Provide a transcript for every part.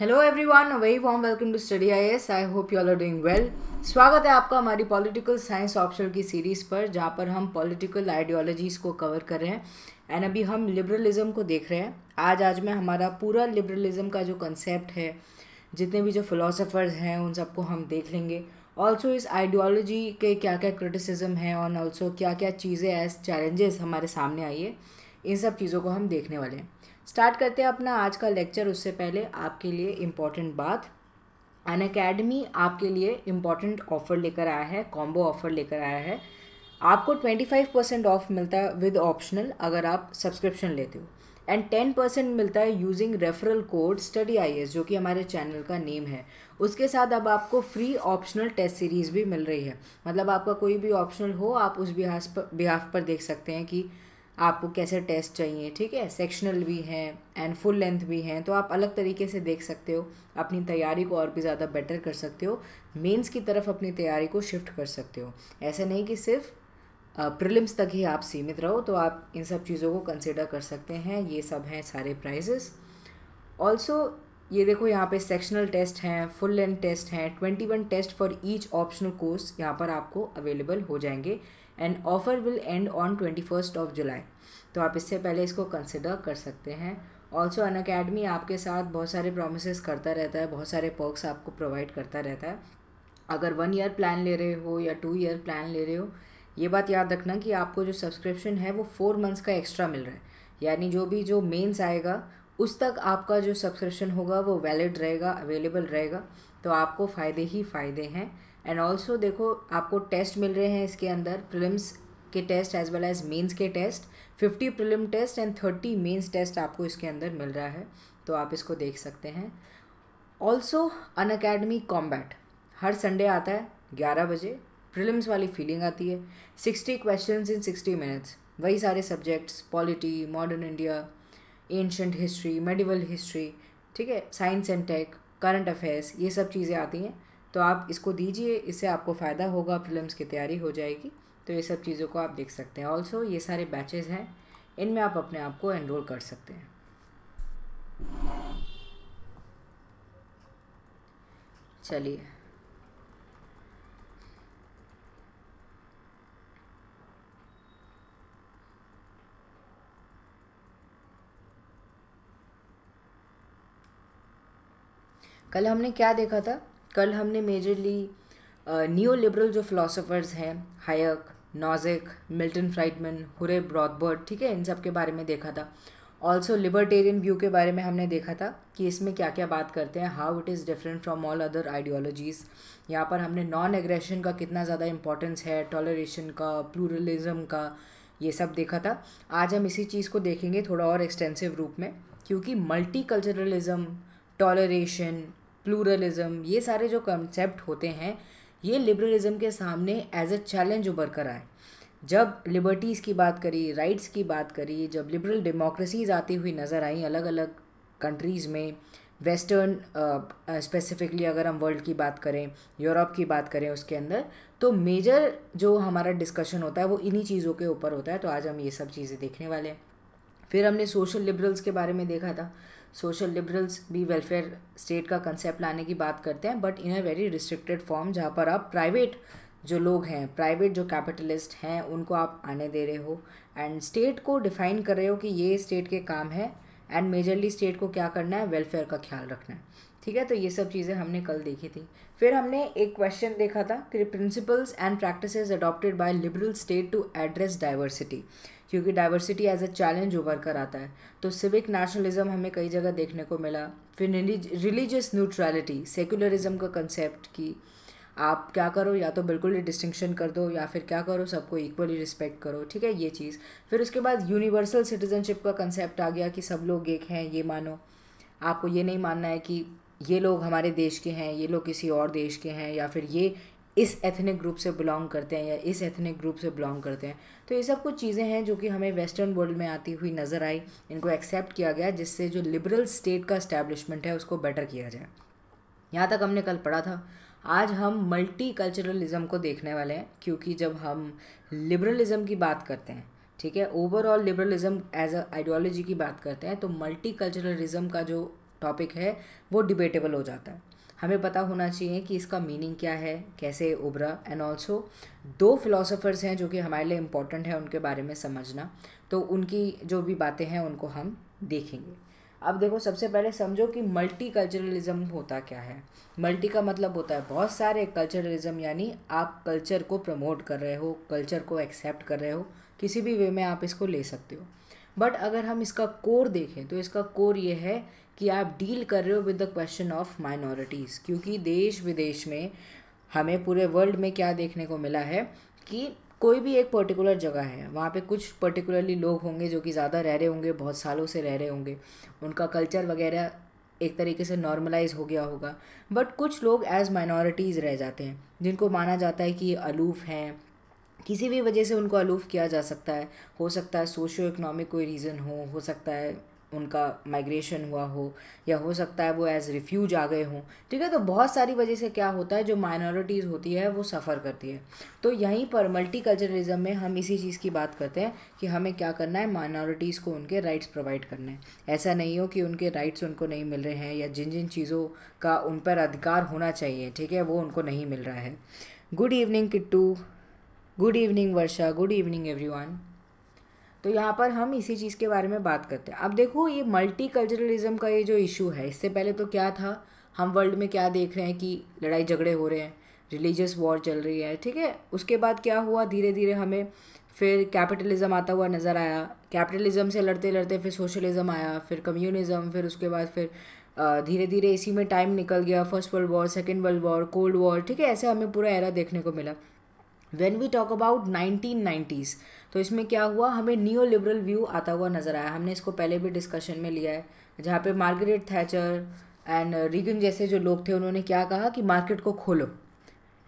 Hello everyone very warm welcome to study I S I hope you are doing well स्वागत है आपका हमारी political science option की series पर जहाँ पर हम पॉलिटिकल आइडियोलॉजीज़ को कवर कर रहे हैं एंड अभी हम लिबरलिज्म को देख रहे हैं आज आज में हमारा पूरा लिबरलिज्म का जो कंसेप्ट है जितने भी जो फ़िलोसफर्स हैं उन सबको हम देख लेंगे ऑल्सो इस आइडियोलॉजी के क्या क्या क्रिटिसिज्म है और ऑल्सो क्या क्या चीज़ें एज चैलेंजेस हमारे सामने आई है इन सब चीज़ों को हम देखने वाले हैं स्टार्ट करते हैं अपना आज का लेक्चर उससे पहले आपके लिए इम्पॉर्टेंट बात अन अकेडमी आपके लिए इम्पॉर्टेंट ऑफर लेकर आया है कॉम्बो ऑफर लेकर आया है आपको ट्वेंटी फाइव परसेंट ऑफ मिलता है विद ऑप्शनल अगर आप सब्सक्रिप्शन लेते हो एंड टेन परसेंट मिलता है using referral code study I जो कि हमारे चैनल का नेम है उसके साथ अब आपको फ्री ऑप्शनल टेस्ट सीरीज़ भी मिल रही है मतलब आपका कोई भी ऑप्शनल हो आप उस बिहास पर बिहाफ पर देख सकते हैं कि आपको कैसे टेस्ट चाहिए ठीक है सेक्शनल भी हैं एंड फुल लेंथ भी हैं तो आप अलग तरीके से देख सकते हो अपनी तैयारी को और भी ज़्यादा बेटर कर सकते हो मेंस की तरफ अपनी तैयारी को शिफ्ट कर सकते हो ऐसा नहीं कि सिर्फ प्रिलिम्स तक ही आप सीमित रहो तो आप इन सब चीज़ों को कंसिडर कर सकते हैं ये सब हैं सारे प्राइजेस ऑल्सो ये देखो यहाँ पे सेक्शनल टेस्ट हैं फुल लेंथ टेस्ट हैं twenty one test for each optional course यहाँ पर आपको अवेलेबल हो जाएंगे and offer will end on twenty first of July तो आप इससे पहले इसको कंसिडर कर सकते हैं ऑल्सो अन अकेडमी आपके साथ बहुत सारे प्रोमिस करता रहता है बहुत सारे पर्कस आपको प्रोवाइड करता रहता है अगर वन ईयर प्लान ले रहे हो या टू ईयर प्लान ले रहे हो ये बात याद रखना कि आपको जो सब्सक्रिप्शन है वो फोर मंथ्स का एक्स्ट्रा मिल रहा है यानी जो भी जो मेंस आएगा उस तक आपका जो सब्सक्रिप्शन होगा वो वैलिड रहेगा अवेलेबल रहेगा तो आपको फ़ायदे ही फ़ायदे हैं एंड ऑल्सो देखो आपको टेस्ट मिल रहे हैं इसके अंदर प्रिलिम्स के test as well as mains के test fifty prelim test and thirty mains test आपको इसके अंदर मिल रहा है तो आप इसको देख सकते हैं ऑल्सो अन अकेडमी कॉम्बैट हर संडे आता है ग्यारह बजे प्रिलिम्स वाली फीलिंग आती है sixty question in sixty minutes वही सारे subjects polity modern India ancient history medieval history ठीक है science and tech current affairs ये सब चीज़ें आती हैं तो आप इसको दीजिए इससे आपको फ़ायदा होगा प्रिलिम्स की तैयारी हो जाएगी तो ये सब चीज़ों को आप देख सकते हैं ऑल्सो ये सारे बैचेज़ हैं इनमें आप अपने आप को एनरोल कर सकते हैं चलिए कल हमने क्या देखा था कल हमने मेजरली न्यू लिबरल जो फिलोसोफर्स हैं हायक नॉजिक मिल्टन फ्राइडमैन हुरे ब्रॉडबर्ड ठीक है इन सब के बारे में देखा था ऑल्सो लिबर्टेरियन व्यू के बारे में हमने देखा था कि इसमें क्या क्या बात करते हैं how it is different from all other ideologies यहाँ पर हमने नॉन एग्रेशन का कितना ज़्यादा इंपॉर्टेंस है टॉलरेशन का प्लूरलिज्म का ये सब देखा था आज हम इसी चीज़ को देखेंगे थोड़ा और एक्सटेंसिव रूप में क्योंकि मल्टी कल्चरलिज़म टॉलरेशन प्लूरलिज्म ये सारे जो कंसेप्ट होते हैं ये लिबरलिज्म के सामने एज अ चैलेंज उभर कर आए जब लिबर्टीज़ की बात करी राइट्स की बात करी जब लिबरल डेमोक्रेसीज़ आती हुई नज़र आई अलग अलग कंट्रीज़ में वेस्टर्न स्पेसिफिकली अगर हम वर्ल्ड की बात करें यूरोप की बात करें उसके अंदर तो मेजर जो हमारा डिस्कशन होता है वो इन्हीं चीज़ों के ऊपर होता है तो आज हम ये सब चीज़ें देखने वाले हैं फिर हमने सोशल लिबरल्स के बारे में देखा था सोशल लिबरल्स भी वेलफेयर स्टेट का कंसेप्ट लाने की बात करते हैं but in a very restricted form जहाँ पर आप प्राइवेट जो लोग हैं प्राइवेट जो कैपिटलिस्ट हैं उनको आप आने दे रहे हो एंड स्टेट को डिफाइन कर रहे हो कि ये स्टेट के काम है एंड मेजरली स्टेट को क्या करना है वेलफेयर का ख्याल रखना है ठीक है तो ये सब चीज़ें हमने कल देखी थी फिर हमने एक क्वेश्चन देखा था कि principles and practices adopted by liberal state to address diversity क्योंकि डाइवर्सिटी एज अ चैलेंज उभर कर आता है तो सिविक नेशनलिज्म हमें कई जगह देखने को मिला फिर रिलीजियस न्यूट्रलिटी सेकुलरिज्म का कंसेप्ट कि आप क्या करो या तो बिल्कुल ही डिस्टिंक्शन कर दो या फिर क्या करो सबको इक्वली रिस्पेक्ट करो ठीक है ये चीज़ फिर उसके बाद यूनिवर्सल सिटीजनशिप का कंसेप्ट आ गया कि सब लोग एक हैं ये मानो आपको ये नहीं मानना है कि ये लोग हमारे देश के हैं ये लोग किसी और देश के हैं या फिर ये इस एथनिक ग्रुप से बिलोंग करते हैं या इस एथनिक ग्रुप से बिलोंग करते हैं तो ये सब कुछ चीज़ें हैं जो कि हमें वेस्टर्न वर्ल्ड में आती हुई नज़र आई इनको एक्सेप्ट किया गया जिससे जो लिबरल स्टेट का इस्टेब्लिशमेंट है उसको बेटर किया जाए यहाँ तक हमने कल पढ़ा था आज हम मल्टी कल्चरलिज़म को देखने वाले हैं क्योंकि जब हम लिबरलिज़म की बात करते हैं ठीक है overall liberalism as a ideology की बात करते हैं तो मल्टी कल्चरलिज़म का जो टॉपिक है वो डिबेटेबल हो जाता है हमें पता होना चाहिए कि इसका मीनिंग क्या है कैसे उभरा एंड ऑल्सो दो फिलोसोफर्स हैं जो कि हमारे लिए इम्पॉर्टेंट है उनके बारे में समझना तो उनकी जो भी बातें हैं उनको हम देखेंगे अब देखो सबसे पहले समझो कि मल्टी कल्चरलिज़म होता क्या है मल्टी का मतलब होता है बहुत सारे कल्चरलिज़म यानी आप कल्चर को प्रमोट कर रहे हो कल्चर को एक्सेप्ट कर रहे हो किसी भी वे में आप इसको ले सकते हो बट अगर हम इसका कोर देखें तो इसका कोर ये है कि आप डील कर रहे हो with the question of minorities क्योंकि देश विदेश में हमें पूरे वर्ल्ड में क्या देखने को मिला है कि कोई भी एक पर्टिकुलर जगह है वहाँ पे कुछ पर्टिकुलरली लोग होंगे जो कि ज़्यादा रह रहे होंगे बहुत सालों से रह रहे होंगे उनका कल्चर वगैरह एक तरीके से नॉर्मलाइज हो गया होगा बट कुछ लोग एज माइनॉरिटीज़ रह जाते हैं जिनको माना जाता है कि ये अलूफ हैं किसी भी वजह से उनको अलूफ किया जा सकता है हो सकता है सोशो इकोनॉमिक कोई रीज़न हो हो सकता है उनका माइग्रेशन हुआ हो या हो सकता है वो एज रिफ्यूज आ गए हों ठीक है तो बहुत सारी वजह से क्या होता है जो माइनॉरिटीज़ होती है वो सफ़र करती है तो यहीं पर मल्टी कल्चरलिज़म में हम इसी चीज़ की बात करते हैं कि हमें क्या करना है माइनॉरिटीज़ को उनके राइट्स प्रोवाइड करने हैं ऐसा नहीं हो कि उनके राइट्स उनको नहीं मिल रहे हैं या जिन जिन चीज़ों का उन पर अधिकार होना चाहिए ठीक है वो उनको नहीं मिल रहा है good evening Kittu good evening Varsha good evening everyone तो यहाँ पर हम इसी चीज़ के बारे में बात करते हैं अब देखो ये मल्टी कल्चरलिज़म का ये जो इशू है इससे पहले तो क्या था हम वर्ल्ड में क्या देख रहे हैं कि लड़ाई झगड़े हो रहे हैं रिलीजियस वॉर चल रही है ठीक है उसके बाद क्या हुआ धीरे धीरे हमें फिर कैपिटलिज़म आता हुआ नज़र आया कैपिटलिज़म से लड़ते लड़ते फिर सोशलिज़म आया फिर कम्युनिज्म फिर उसके बाद फिर धीरे धीरे इसी में टाइम निकल गया first world war second world war cold war ठीक है ऐसे हमें पूरा एरा देखने को मिला when we talk about nineteen nineties तो इसमें क्या हुआ हमें न्यू लिबरल व्यू आता हुआ नज़र आया हमने इसको पहले भी डिस्कशन में लिया है जहाँ पे मार्गरेट थैचर एंड रिगन जैसे जो लोग थे उन्होंने क्या कहा कि मार्केट को खोलो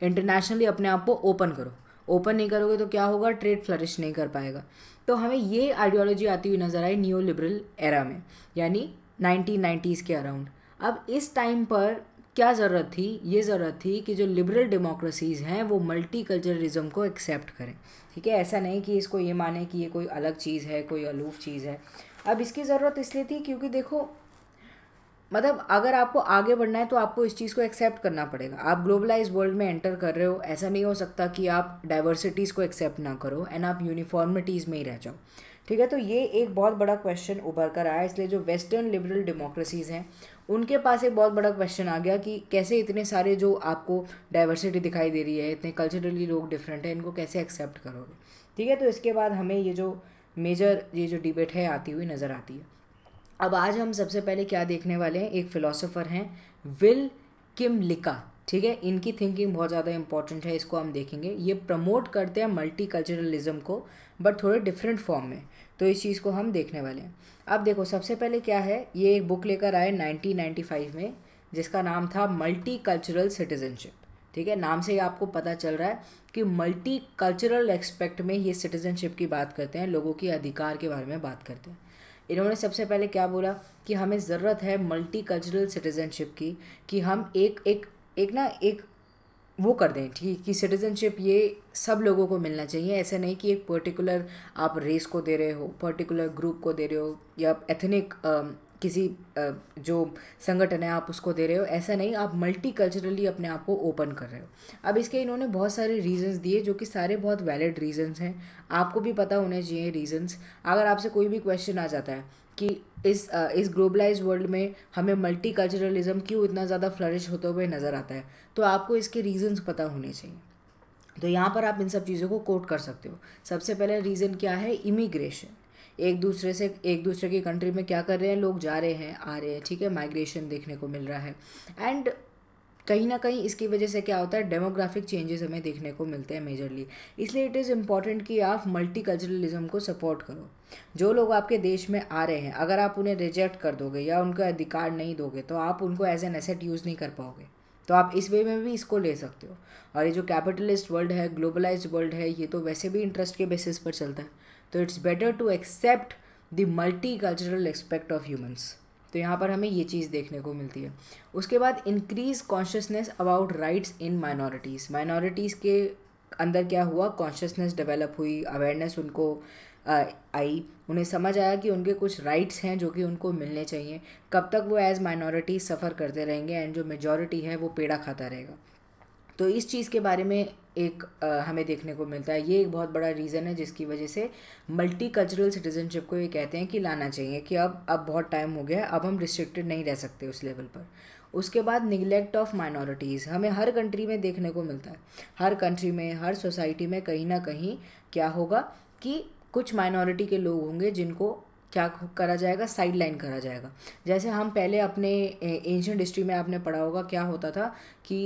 इंटरनेशनली अपने आप को ओपन करो ओपन नहीं करोगे तो क्या होगा ट्रेड फ्लरिश नहीं कर पाएगा तो हमें ये आइडियोलॉजी आती हुई नज़र आई न्यू लिबरल एरा में यानी नाइनटीन नाइन्टीज़ के अराउंड अब इस टाइम पर क्या ज़रूरत थी ये ज़रूरत थी कि जो लिबरल डेमोक्रेसीज़ हैं वो मल्टी कल्चरलिज़म को एक्सेप्ट करें ठीक है ऐसा नहीं कि इसको ये माने कि ये कोई अलग चीज़ है कोई अलूफ चीज़ है अब इसकी ज़रूरत इसलिए थी क्योंकि देखो मतलब अगर आपको आगे बढ़ना है तो आपको इस चीज़ को एक्सेप्ट करना पड़ेगा आप ग्लोबलाइज वर्ल्ड में एंटर कर रहे हो ऐसा नहीं हो सकता कि आप डाइवर्सिटीज़ को एक्सेप्ट ना करो एंड आप यूनिफॉर्मिटीज़ में ही रह जाओ ठीक है तो ये एक बहुत बड़ा क्वेश्चन उभर कर आया इसलिए जो वेस्टर्न लिबरल डेमोक्रेसीज़ हैं उनके पास एक बहुत बड़ा क्वेश्चन आ गया कि कैसे इतने सारे जो आपको डाइवर्सिटी दिखाई दे रही है इतने कल्चरली लोग डिफरेंट हैं इनको कैसे एक्सेप्ट करोगे ठीक है तो इसके बाद हमें ये जो मेजर ये जो डिबेट है आती हुई नज़र आती है अब आज हम सबसे पहले क्या देखने वाले हैं एक फ़िलोसोफ़र हैं विल किम लिका ठीक है इनकी थिंकिंग बहुत ज़्यादा इंपॉर्टेंट है इसको हम देखेंगे ये प्रमोट करते हैं मल्टी कल्चरलिज्म को बट थोड़े डिफरेंट फॉर्म में तो इस चीज़ को हम देखने वाले हैं अब देखो सबसे पहले क्या है ये एक बुक लेकर आए 1995 में जिसका नाम था मल्टी कल्चरल सिटीजनशिप ठीक है नाम से ही आपको पता चल रहा है कि मल्टी कल्चरल एक्सपेक्ट में ये सिटीजनशिप की बात करते हैं लोगों के अधिकार के बारे में बात करते हैं इन्होंने सबसे पहले क्या बोला कि हमें ज़रूरत है मल्टी कल्चरल सिटीजनशिप की कि हम एक एक एक ना एक वो कर दें ठीक कि सिटीज़नशिप ये सब लोगों को मिलना चाहिए ऐसा नहीं कि एक पर्टिकुलर आप रेस को दे रहे हो पर्टिकुलर ग्रुप को दे रहे हो या एथनिक किसी जो संगठन है आप उसको दे रहे हो ऐसा नहीं आप मल्टी कल्चरली अपने आप को ओपन कर रहे हो अब इसके इन्होंने बहुत सारे रीजंस दिए जो कि सारे बहुत वैलिड रीजंस हैं आपको भी पता होने चाहिए रीजंस अगर आपसे कोई भी क्वेश्चन आ जाता है कि इस इस ग्लोबलाइज वर्ल्ड में हमें मल्टी कल्चरलिज़म क्यों इतना ज़्यादा फ्लरिश होते हुए नज़र आता है तो आपको इसके रीजंस पता होने चाहिए तो यहाँ पर आप इन सब चीज़ों को कोट कर सकते हो सबसे पहले रीज़न क्या है इमिग्रेशन एक दूसरे से एक दूसरे की कंट्री में क्या कर रहे हैं लोग जा रहे हैं आ रहे हैं ठीक है माइग्रेशन देखने को मिल रहा है एंड कहीं ना कहीं इसकी वजह से क्या होता है डेमोग्राफिक चेंजेस हमें देखने को मिलते हैं मेजरली इसलिए इट इज़ इम्पॉर्टेंट कि आप मल्टीकल्चरलिज्म को सपोर्ट करो जो लोग आपके देश में आ रहे हैं अगर आप उन्हें रिजेक्ट कर दोगे या उनका अधिकार नहीं दोगे तो आप उनको एज एन एसेट यूज़ नहीं कर पाओगे तो आप इस वे में भी इसको ले सकते हो और ये जो कैपिटलिस्ट वर्ल्ड है ग्लोबलाइज वर्ल्ड है ये तो वैसे भी इंटरेस्ट के बेसिस पर चलता है तो it's better to accept the multi cultural aspect of humans तो यहाँ पर हमें ये चीज़ देखने को मिलती है उसके बाद increase consciousness about rights in minorities minorities के अंदर क्या हुआ कॉन्शियसनेस डेवलप हुई अवेयरनेस उनको आई उन्हें समझ आया कि उनके कुछ राइट्स हैं जो कि उनको मिलने चाहिए कब तक वो एज माइनॉरिटी सफ़र करते रहेंगे एंड जो मेजॉरिटी है वो पेड़ा खाता रहेगा तो इस चीज़ के बारे में एक आ, हमें देखने को मिलता है ये एक बहुत बड़ा रीज़न है जिसकी वजह से मल्टी कल्चरल सिटीजनशिप को ये कहते हैं कि लाना चाहिए कि अब अब बहुत टाइम हो गया अब हम रिस्ट्रिक्टेड नहीं रह सकते उस लेवल पर उसके बाद निगलेक्ट ऑफ माइनॉरिटीज़ हमें हर कंट्री में देखने को मिलता है हर कंट्री में हर सोसाइटी में कहीं ना कहीं क्या होगा कि कुछ माइनॉरिटी के लोग होंगे जिनको क्या करा जाएगा साइड लाइन करा जाएगा जैसे हम पहले अपने एंशंट हिस्ट्री में आपने पढ़ा होगा क्या होता था कि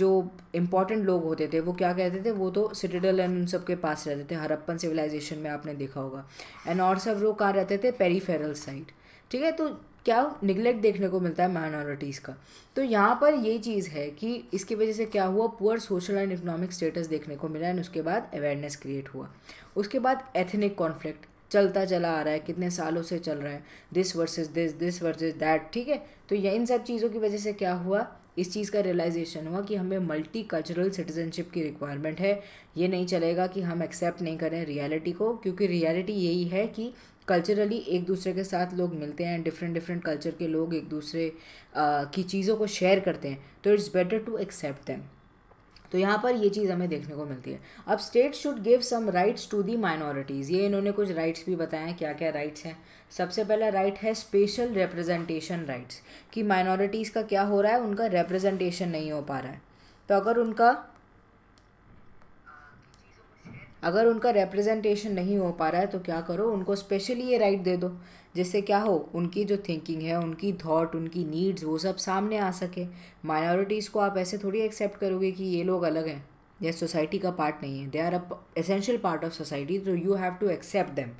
जो इम्पॉर्टेंट लोग होते थे वो क्या कहते थे वो तो सिटीडल एंड उन सब के पास रहते थे हरप्पन सिविलाइजेशन में आपने देखा होगा एंड और सब लोग कहाँ रहते थे पेरीफेरल साइड ठीक है तो क्या निगलेक्ट देखने को मिलता है माइनॉरिटीज़ का तो यहाँ पर ये चीज़ है कि इसकी वजह से क्या हुआ poor social and economic status देखने को मिला एंड उसके बाद अवेयरनेस क्रिएट हुआ उसके बाद एथनिक कॉन्फ्लिक्ट चलता चला आ रहा है कितने सालों से चल रहा है this versus this this versus that ठीक है तो ये इन सब चीज़ों की वजह से क्या हुआ इस चीज़ का रियलाइजेशन हुआ कि हमें मल्टी कल्चरल सिटीजनशिप की रिक्वायरमेंट है ये नहीं चलेगा कि हम एक्सेप्ट नहीं करें रियलिटी को क्योंकि रियलिटी यही है कि कल्चरली एक दूसरे के साथ लोग मिलते हैं डिफरेंट डिफरेंट कल्चर के लोग एक दूसरे आ, की चीज़ों को शेयर करते हैं तो it's better to accept them तो यहाँ पर ये चीज़ हमें देखने को मिलती है अब state should give some rights to the minorities ये इन्होंने कुछ राइट्स भी बताए हैं क्या क्या राइट्स हैं सबसे पहला राइट है स्पेशल रिप्रेजेंटेशन राइट्स कि माइनॉरिटीज़ का क्या हो रहा है उनका रिप्रेजेंटेशन नहीं हो पा रहा है तो अगर उनका अगर उनका रिप्रेजेंटेशन नहीं हो पा रहा है तो क्या करो उनको स्पेशली ये राइट दे दो जिससे क्या हो उनकी जो थिंकिंग है उनकी थॉट उनकी नीड्स वो सब सामने आ सके माइनॉरिटीज़ को आप ऐसे थोड़ी एक्सेप्ट करोगे कि ये लोग अलग हैं या सोसाइटी का पार्ट नहीं है they are a essential part of society तो you have to accept them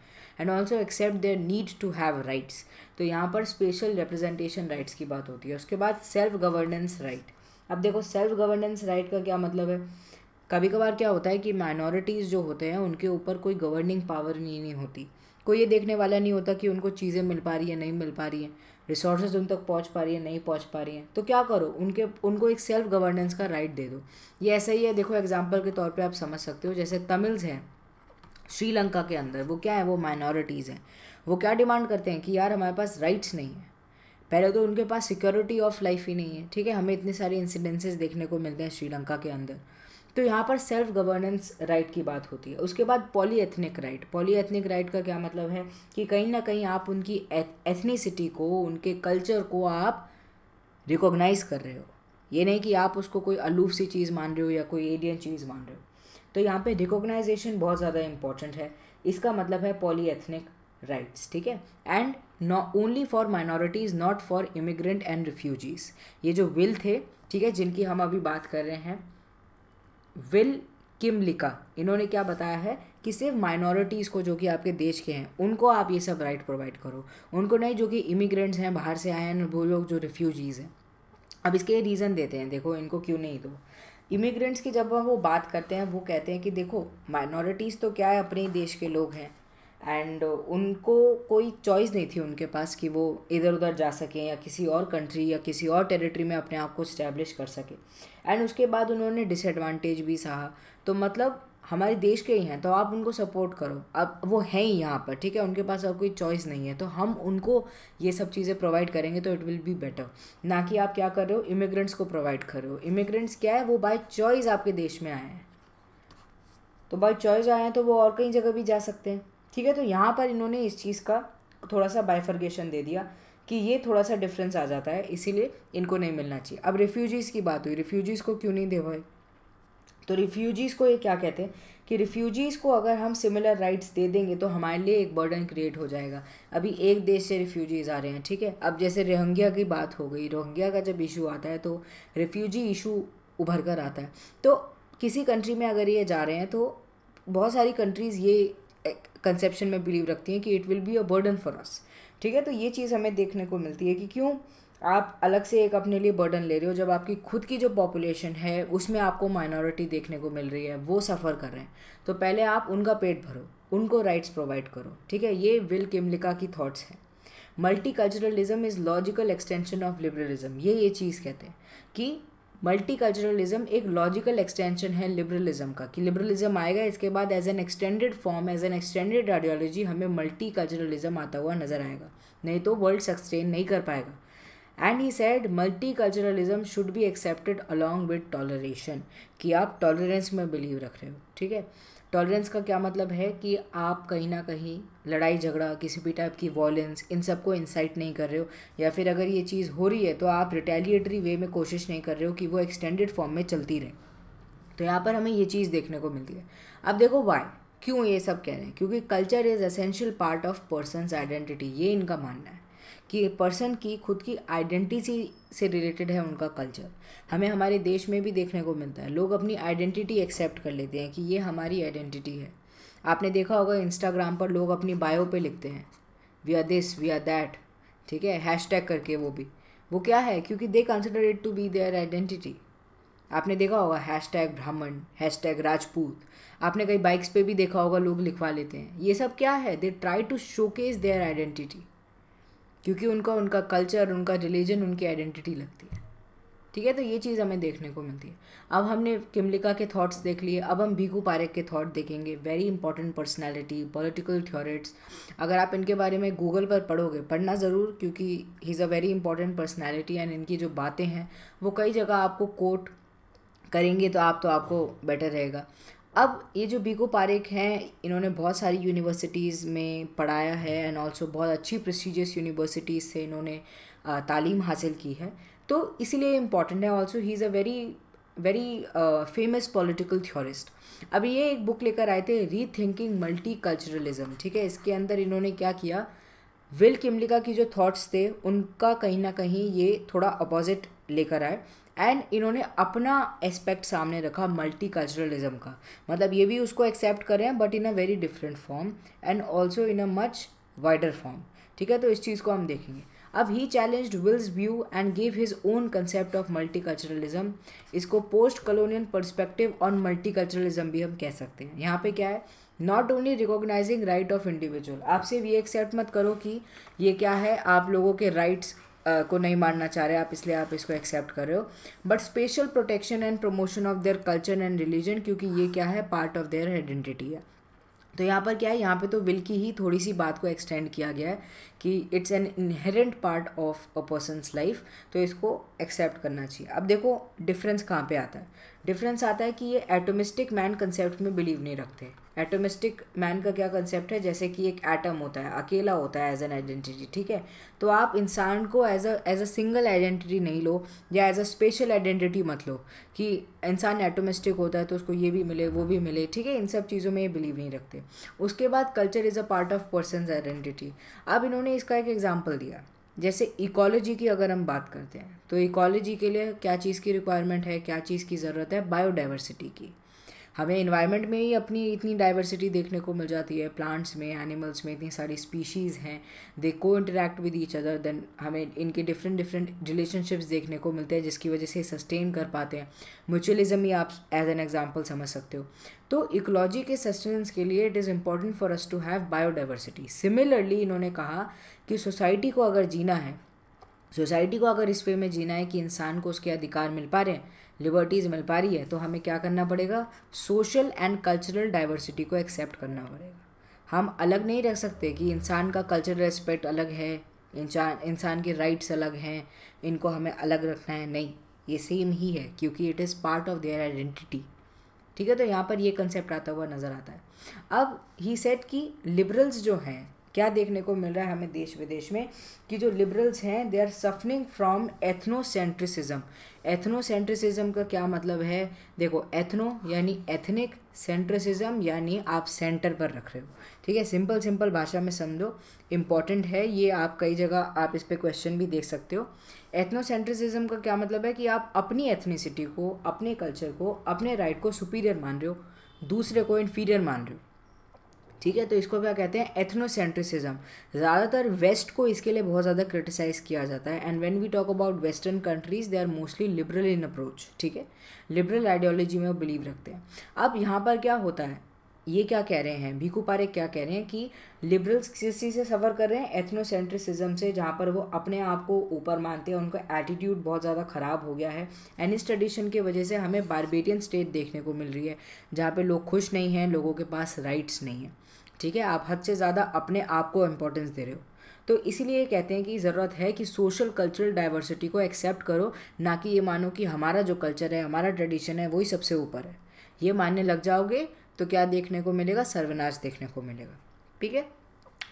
and also accept their need to have rights तो यहाँ पर स्पेशल रिप्रेजेंटेशन राइट्स की बात होती है उसके बाद सेल्फ गवर्नेंस राइट अब देखो सेल्फ गवर्नेंस राइट का क्या मतलब है कभी कभार क्या होता है कि माइनॉरिटीज़ जो होते हैं उनके ऊपर कोई गवर्निंग पावर नहीं, नहीं होती कोई ये देखने वाला नहीं होता कि उनको चीज़ें मिल पा रही है नहीं मिल पा रही हैं रिसोर्सेज उन तक पहुंच पा रही है नहीं पहुंच पा रही हैं तो क्या करो उनके उनको एक सेल्फ गवर्नेंस का राइट दे दो ये ऐसा ही है देखो एग्जाम्पल के तौर पर आप समझ सकते हो जैसे तमिल्स हैं श्रीलंका के अंदर वो क्या है वो माइनॉरिटीज़ हैं वो क्या डिमांड करते हैं कि यार हमारे पास राइट्स नहीं है पहले तो उनके पास सिक्योरिटी ऑफ लाइफ ही नहीं है ठीक है हमें इतने सारे इंसिडेंसेस देखने को मिलते हैं श्रीलंका के अंदर तो यहाँ पर सेल्फ गवर्नेंस राइट की बात होती है उसके बाद ethnic right poly ethnic right का क्या मतलब है कि कहीं ना कहीं आप उनकी एथनिसिटी को उनके कल्चर को आप रिकॉग्नाइज कर रहे हो ये नहीं कि आप उसको कोई अलूफ सी चीज़ मान रहे हो या कोई एलियन चीज़ मान रहे हो तो यहाँ पे रिकॉग्नाइजेशन बहुत ज़्यादा इंपॉर्टेंट है इसका मतलब है पॉली एथनिक राइट्स ठीक है and only for minorities not for immigrant and refugees ये जो विल थे ठीक है जिनकी हम अभी बात कर रहे हैं विल किम लिका इन्होंने क्या बताया है कि सिर्फ माइनॉरिटीज़ को जो कि आपके देश के हैं उनको आप ये सब राइट प्रोवाइड करो उनको नहीं जो कि इमिग्रेंट्स हैं बाहर से आए हैं वो लोग जो रिफ्यूजीज़ हैं अब इसके रीज़न देते हैं देखो इनको क्यों नहीं दो तो? इमिग्रेंट्स की जब हम वो बात करते हैं वो कहते हैं कि देखो माइनॉरिटीज़ तो क्या है अपने देश के लोग हैं एंड उनको कोई चॉइस नहीं थी उनके पास कि वो इधर उधर जा सकें या किसी और कंट्री या किसी और टेरिटरी में अपने आप को इस्टेब्लिश कर सकें एंड उसके बाद उन्होंने डिसएडवांटेज भी सहा तो मतलब हमारे देश के ही हैं तो आप उनको सपोर्ट करो अब वो हैं ही यहाँ पर ठीक है उनके पास अब कोई चॉइस नहीं है तो हम उनको ये सब चीज़ें प्रोवाइड करेंगे तो इट विल बी बेटर ना कि आप क्या कर रहे हो इमिग्रेंट्स को प्रोवाइड कर रहे हो इमिग्रेंट्स क्या है वो बाय चॉइस आपके देश में आए हैं तो बाय चॉइस आए हैं तो वो और कई जगह भी जा सकते हैं ठीक है तो यहाँ पर इन्होंने इस चीज़ का थोड़ा सा बाइफर्गेशन दे दिया कि ये थोड़ा सा डिफरेंस आ जाता है इसीलिए इनको नहीं मिलना चाहिए अब रिफ्यूजीज़ की बात हुई रिफ्यूजीज़ को क्यों नहीं दे भाई तो रिफ्यूजीज़ को ये क्या कहते हैं कि रिफ्यूजीज़ को अगर हम सिमिलर राइट्स दे देंगे तो हमारे लिए एक बर्डन क्रिएट हो जाएगा अभी एक देश से रिफ्यूजीज़ आ रहे हैं ठीक है अब जैसे रोहंग्या की बात हो गई रोहंग्या का जब इशू आता है तो रिफ्यूजी इशू उभर कर आता है तो किसी कंट्री में अगर ये जा रहे हैं तो बहुत सारी कंट्रीज़ ये कंसेप्शन में बिलीव रखती हैं कि it will be a burden for us ठीक है तो ये चीज़ हमें देखने को मिलती है कि क्यों आप अलग से एक अपने लिए बर्डन ले रहे हो जब आपकी खुद की जो पॉपुलेशन है उसमें आपको माइनॉरिटी देखने को मिल रही है वो सफ़र कर रहे हैं तो पहले आप उनका पेट भरो उनको राइट्स प्रोवाइड करो ठीक है ये विल किमलिका की थॉट्स हैं multi culturalism is logical extension of liberalism ये ये चीज़ कहते हैं कि मल्टीकल्चरलिज्म एक लॉजिकल एक्सटेंशन है लिबरलिज्म का कि लिबरलिज्म आएगा इसके बाद as an extended form as an extended ideology हमें मल्टीकल्चरलिज्म आता हुआ नजर आएगा नहीं तो वर्ल्ड सस्टेन नहीं कर पाएगा and he said multiculturalism should be accepted along with toleration कि आप टॉलरेंस में बिलीव रख रहे हो ठीक है टॉलरेंस का क्या मतलब है कि आप कहीं ना कहीं लड़ाई झगड़ा किसी भी टाइप की वॉयलेंस इन सब को इंसाइट नहीं कर रहे हो या फिर अगर ये चीज़ हो रही है तो आप रिटेलिएटरी वे में कोशिश नहीं कर रहे हो कि वो एक्सटेंडेड फॉर्म में चलती रहे तो यहाँ पर हमें ये चीज़ देखने को मिलती है अब देखो वाई क्यों ये सब कह रहे हैं क्योंकि culture is essential part of person's identity ये इनका मानना है कि पर्सन की खुद की आइडेंटिटी से रिलेटेड है उनका कल्चर हमें हमारे देश में भी देखने को मिलता है लोग अपनी आइडेंटिटी एक्सेप्ट कर लेते हैं कि ये हमारी आइडेंटिटी है आपने देखा होगा इंस्टाग्राम पर लोग अपनी बायो पे लिखते हैं we are this we are that ठीक है हैश टैग करके वो भी वो क्या है क्योंकि they consider it to be their identity आपने देखा होगा hashtag Brahmin hashtag Rajput आपने कई बाइक्स पे भी देखा होगा लोग लिखवा लेते हैं ये सब क्या है they try to showcase their identity क्योंकि उनका उनका कल्चर उनका रिलीजन उनकी आइडेंटिटी लगती है ठीक है तो ये चीज़ हमें देखने को मिलती है अब हमने किमलिका के थॉट्स देख लिए अब हम भीगू पारेख के थॉट देखेंगे very important personality political theorists अगर आप इनके बारे में गूगल पर पढ़ोगे पढ़ना ज़रूर क्योंकि he is a very important personality and इनकी जो बातें हैं वो कई जगह आपको कोट करेंगे तो आप तो आपको बेटर रहेगा अब ये जो बीको पारेख हैं इन्होंने बहुत सारी यूनिवर्सिटीज़ में पढ़ाया है एंड ऑल्सो बहुत अच्छी प्रेस्टिजियस यूनिवर्सिटीज़ से इन्होंने तालीम हासिल की है तो इसीलिए इम्पॉर्टेंट है also he is a very very famous political theorist अब ये एक बुक लेकर आए थे री थिंकिंग मल्टी कल्चरलिज्म ठीक है इसके अंदर इन्होंने क्या किया विल किमलिका की जो थाट्स थे उनका कहीं ना कहीं ये थोड़ा अपोजिट लेकर आए एंड इन्होंने अपना एस्पेक्ट सामने रखा मल्टी कल्चरलिज्म का मतलब ये भी उसको एक्सेप्ट कर रहे हैं but in a very different form and also in a much wider form ठीक है तो इस चीज़ को हम देखेंगे अब he challenge Will's view and give his own concept of multiculturalism इसको post colonial perspective on multiculturalism भी हम कह सकते हैं यहाँ पे क्या है not only recognising right of individual आप सिर्फ ये एक्सेप्ट मत करो कि ये क्या है आप लोगों के राइट्स को नहीं मानना चाह रहे आप इसलिए आप इसको एक्सेप्ट कर रहे हो but special protection and promotion of their culture and religion क्योंकि ये क्या है पार्ट ऑफ देयर आइडेंटिटी है तो यहाँ पर क्या है यहाँ पे तो विल की ही थोड़ी सी बात को एक्सटेंड किया गया है कि it's an inherent part of a person's life तो इसको एक्सेप्ट करना चाहिए अब देखो डिफरेंस कहाँ पे आता है डिफरेंस आता है कि ये एटोमिस्टिक मैन कंसेप्ट में बिलीव नहीं रखते एटोमिस्टिक मैन का क्या कंसेप्ट है जैसे कि एक एटम होता है अकेला होता है एज एन आइडेंटिटी ठीक है तो आप इंसान को as a as a single identity नहीं लो या एज अ स्पेशल आइडेंटिटी मत लो कि इंसान एटोमिस्टिक होता है तो उसको ये भी मिले वो भी मिले ठीक है इन सब चीज़ों में ये बिलीव नहीं रखते उसके बाद culture is a part of person identity अब इन्होंने इसका एक एग्जाम्पल दिया जैसे इकोलॉजी की अगर हम बात करते हैं तो इकोलॉजी के लिए क्या चीज़ की रिक्वायरमेंट है क्या चीज़ की ज़रूरत है बायोडाइवर्सिटी की हमें इन्वायरमेंट में ही अपनी इतनी डाइवर्सिटी देखने को मिल जाती है प्लांट्स में एनिमल्स में इतनी सारी स्पीशीज़ हैं दे को interact with each other then हमें इनके डिफरेंट डिफरेंट रिलेशनशिप्स देखने को मिलते हैं जिसकी वजह से सस्टेन कर पाते हैं म्यूचुअलिज्म ही आप एज एन एग्जाम्पल समझ सकते हो तो इकोलॉजी के सस्टेनेंस के लिए it is important for us to have biodiversity similarly इन्होंने कहा कि सोसाइटी को अगर जीना है सोसाइटी को अगर इस वे में जीना है कि इंसान को उसके अधिकार मिल पा रहे हैं लिबर्टीज़ मिल पा रही है तो हमें क्या करना पड़ेगा सोशल एंड कल्चरल डाइवर्सिटी को एक्सेप्ट करना पड़ेगा हम अलग नहीं रह सकते कि इंसान का कल्चरल रेस्पेक्ट अलग है इंसान इंसान के राइट्स अलग हैं इनको हमें अलग रखना है नहीं ये सेम ही है क्योंकि it is part of their identity ठीक है तो यहाँ पर ये कंसेप्ट आता हुआ नज़र आता है अब ही सेट कि लिबरल्स जो हैं क्या देखने को मिल रहा है हमें देश विदेश में कि जो लिबरल्स हैं they are suffering from ethnocentrism ethnocentrism का क्या मतलब है देखो एथनो यानी एथनिक सेंट्रिसिज्म यानी आप सेंटर पर रख रहे हो ठीक है सिंपल सिंपल भाषा में समझो इम्पॉर्टेंट है ये आप कई जगह आप इस पर क्वेश्चन भी देख सकते हो एथनोसेंट्रिसिज्म का क्या मतलब है कि आप अपनी एथनिसिटी को अपने कल्चर को अपने राइट को सुपीरियर मान रहे हो दूसरे को इन्फीरियर मान रहे हो ठीक है तो इसको क्या कहते हैं एथनोसेंट्रिसिज्म ज़्यादातर वेस्ट को इसके लिए बहुत ज़्यादा क्रिटिसाइज किया जाता है and when we talk about western countries they are mostly liberal in approach ठीक है लिबरल आइडियोलॉजी में वो बिलीव रखते हैं अब यहाँ पर क्या होता है ये क्या कह रहे हैं भीखू पारे क्या कह रहे हैं कि लिबरल्स किसी से सफ़र कर रहे हैं एथनोसेंट्रिसिज्म से जहाँ पर वो अपने आप को ऊपर मानते हैं उनका एटीट्यूड बहुत ज़्यादा ख़राब हो गया है एंड इस ट्रेडिशन की वजह से हमें बारबेटियन स्टेट देखने को मिल रही है जहाँ पे लोग खुश नहीं हैं लोगों के पास राइट्स नहीं है ठीक है आप हद से ज़्यादा अपने आप को इम्पोर्टेंस दे रहे हो तो इसीलिए कहते हैं कि ज़रूरत है कि सोशल कल्चरल डाइवर्सिटी को एक्सेप्ट करो ना कि ये मानो कि हमारा जो कल्चर है हमारा ट्रेडिशन है वही सबसे ऊपर है ये मानने लग जाओगे तो क्या देखने को मिलेगा सर्वनाश देखने को मिलेगा ठीक है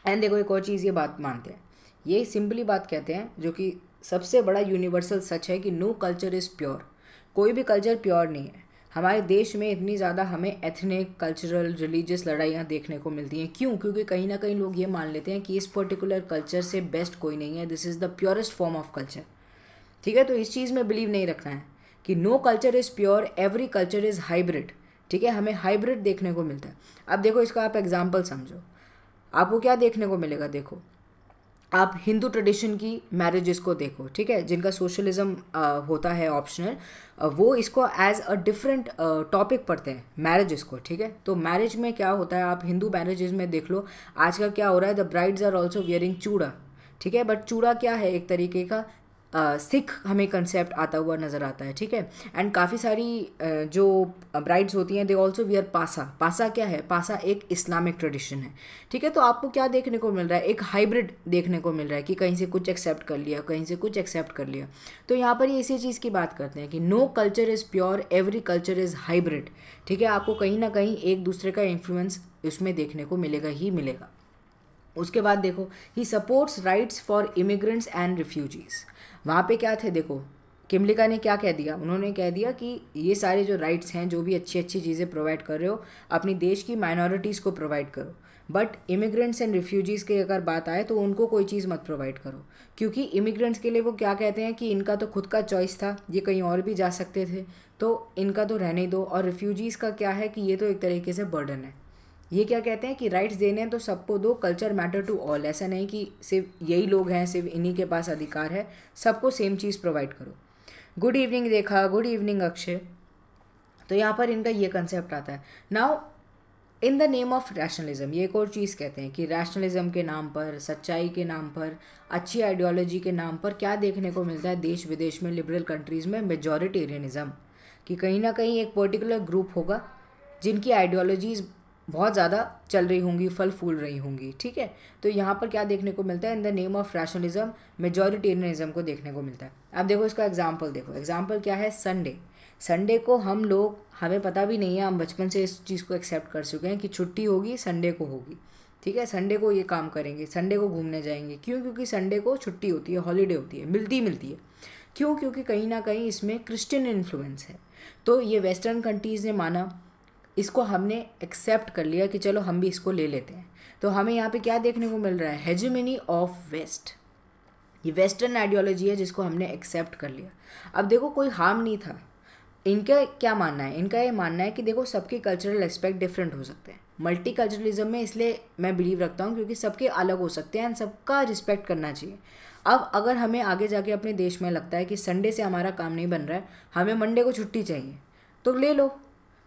एंड देखो एक और चीज़ ये बात मानते हैं ये सिंपली बात कहते हैं जो कि सबसे बड़ा यूनिवर्सल सच है कि नो कल्चर इज़ प्योर कोई भी कल्चर प्योर नहीं है हमारे देश में इतनी ज़्यादा हमें एथनिक कल्चरल रिलीजियस लड़ाइयाँ देखने को मिलती हैं क्यों क्योंकि कहीं ना कहीं लोग ये मान लेते हैं कि इस पर्टिकुलर कल्चर से बेस्ट कोई नहीं है this is the purest form of culture ठीक है तो इस चीज़ में बिलीव नहीं रखना है कि no culture is pure every culture is hybrid ठीक है हमें हाइब्रिड देखने को मिलता है अब देखो इसका आप एग्जाम्पल समझो आपको क्या देखने को मिलेगा देखो आप हिंदू ट्रेडिशन की मैरिजेस को देखो ठीक है जिनका सोशलिज्म होता है ऑप्शनल वो इसको एज अ डिफरेंट टॉपिक पढ़ते हैं मैरिजेस को ठीक है तो मैरिज में क्या होता है आप हिंदू मैरिजेज में देख लो आज का क्या हो रहा है the brides are also wearing chooda ठीक है बट चूड़ा क्या है एक तरीके का सिख हमें कंसेप्ट आता हुआ नज़र आता है ठीक है एंड काफ़ी सारी जो ब्राइड्स होती हैं दे ऑल्सो वियर पासा पासा क्या है पासा एक इस्लामिक ट्रेडिशन है ठीक है तो आपको क्या देखने को मिल रहा है एक हाइब्रिड देखने को मिल रहा है कि कहीं से कुछ एक्सेप्ट कर लिया कहीं से कुछ एक्सेप्ट कर लिया तो यहाँ पर ये इसी चीज़ की बात करते हैं कि no culture is pure every culture is hybrid ठीक है आपको कहीं ना कहीं एक दूसरे का इन्फ्लुएंस उसमें देखने को मिलेगा ही मिलेगा उसके बाद देखो he supports rights for immigrants and refugees वहाँ पे क्या थे देखो किमलिका ने क्या कह दिया उन्होंने कह दिया कि ये सारे जो राइट्स हैं जो भी अच्छी अच्छी चीज़ें प्रोवाइड कर रहे हो अपनी देश की माइनॉरिटीज़ को प्रोवाइड करो बट इमिग्रेंट्स एंड रिफ्यूजीज़ की अगर बात आए तो उनको कोई चीज़ मत प्रोवाइड करो क्योंकि इमिग्रेंट्स के लिए वो क्या कहते हैं कि इनका तो खुद का चॉइस था ये कहीं और भी जा सकते थे तो इनका तो रहने दो और रिफ्यूजीज़ का क्या है कि ये तो एक तरीके से बर्डन है ये क्या कहते हैं कि राइट्स देने हैं तो सबको दो कल्चर मैटर टू ऑल ऐसा नहीं कि सिर्फ यही लोग हैं सिर्फ इन्हीं के पास अधिकार है सबको सेम चीज़ प्रोवाइड करो good evening Rekha good evening Akshay तो यहाँ पर इनका ये कंसेप्ट आता है now in the name of rationalism ये एक और चीज़ कहते हैं कि रैशनलिज्म के नाम पर सच्चाई के नाम पर अच्छी आइडियोलॉजी के नाम पर क्या देखने को मिलता है देश विदेश में लिबरल कंट्रीज़ में मेजोरिटेरियनिज़म कि कहीं ना कहीं एक पर्टिकुलर ग्रुप होगा जिनकी आइडियोलॉजीज़ बहुत ज़्यादा चल रही होंगी फल फूल रही होंगी ठीक है तो यहाँ पर क्या देखने को मिलता है in the name of rationalism majoritarianism को देखने को मिलता है अब देखो इसका एग्जाम्पल देखो एग्जाम्पल क्या है संडे संडे को हम लोग हमें पता भी नहीं है हम बचपन से इस चीज़ को एक्सेप्ट कर चुके हैं कि छुट्टी होगी संडे को होगी ठीक है संडे को ये काम करेंगे संडे को घूमने जाएंगे क्यों क्योंकि संडे को छुट्टी होती है हॉलीडे होती है मिलती मिलती है क्यों क्योंकि कहीं ना कहीं इसमें क्रिश्चियन इन्फ्लुएंस है तो ये वेस्टर्न कंट्रीज़ ने माना इसको हमने एक्सेप्ट कर लिया कि चलो हम भी इसको ले लेते हैं तो हमें यहाँ पे क्या देखने को मिल रहा है हेजमिनी ऑफ वेस्ट ये वेस्टर्न आइडियोलॉजी है जिसको हमने एक्सेप्ट कर लिया अब देखो कोई हार्म नहीं था इनका क्या मानना है इनका ये मानना है कि देखो सबके कल्चरल एस्पेक्ट डिफरेंट हो सकते हैं मल्टी कल्चरलिज्म में इसलिए मैं बिलीव रखता हूँ क्योंकि सबके अलग हो सकते हैं एंड सबका रिस्पेक्ट करना चाहिए अब अगर हमें आगे जाके अपने देश में लगता है कि संडे से हमारा काम नहीं बन रहा है हमें मंडे को छुट्टी चाहिए तो ले लो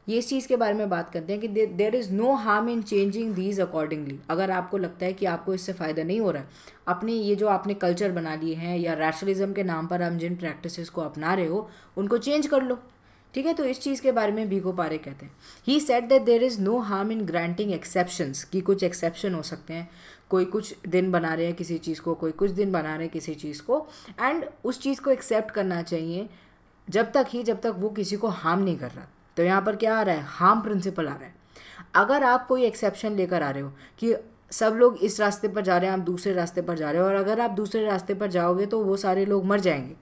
ये इस चीज़ के बारे में बात करते हैं कि there is no harm in changing these accordingly अगर आपको लगता है कि आपको इससे फ़ायदा नहीं हो रहा है अपने ये जो आपने कल्चर बना लिए हैं या रैशनलिज्म के नाम पर हम जिन प्रैक्टिस को अपना रहे हो उनको चेंज कर लो ठीक है तो इस चीज़ के बारे में भीगो पारे कहते हैं he said that there is no harm in granting exceptions कि कुछ एक्सेप्शन हो सकते हैं कोई कुछ दिन बना रहे हैं किसी चीज़ को कोई कुछ दिन बना रहे हैं किसी चीज़ को एंड उस चीज़ को एक्सेप्ट करना चाहिए जब तक ही जब तक वो किसी को हार्म नहीं कर रहा तो यहाँ पर क्या आ रहा है हार्म प्रिंसिपल आ रहा है अगर आप कोई एक्सेप्शन लेकर आ रहे हो कि सब लोग इस रास्ते पर जा रहे हैं आप दूसरे रास्ते पर जा रहे हो और अगर आप दूसरे रास्ते पर जाओगे तो वो सारे लोग मर जाएंगे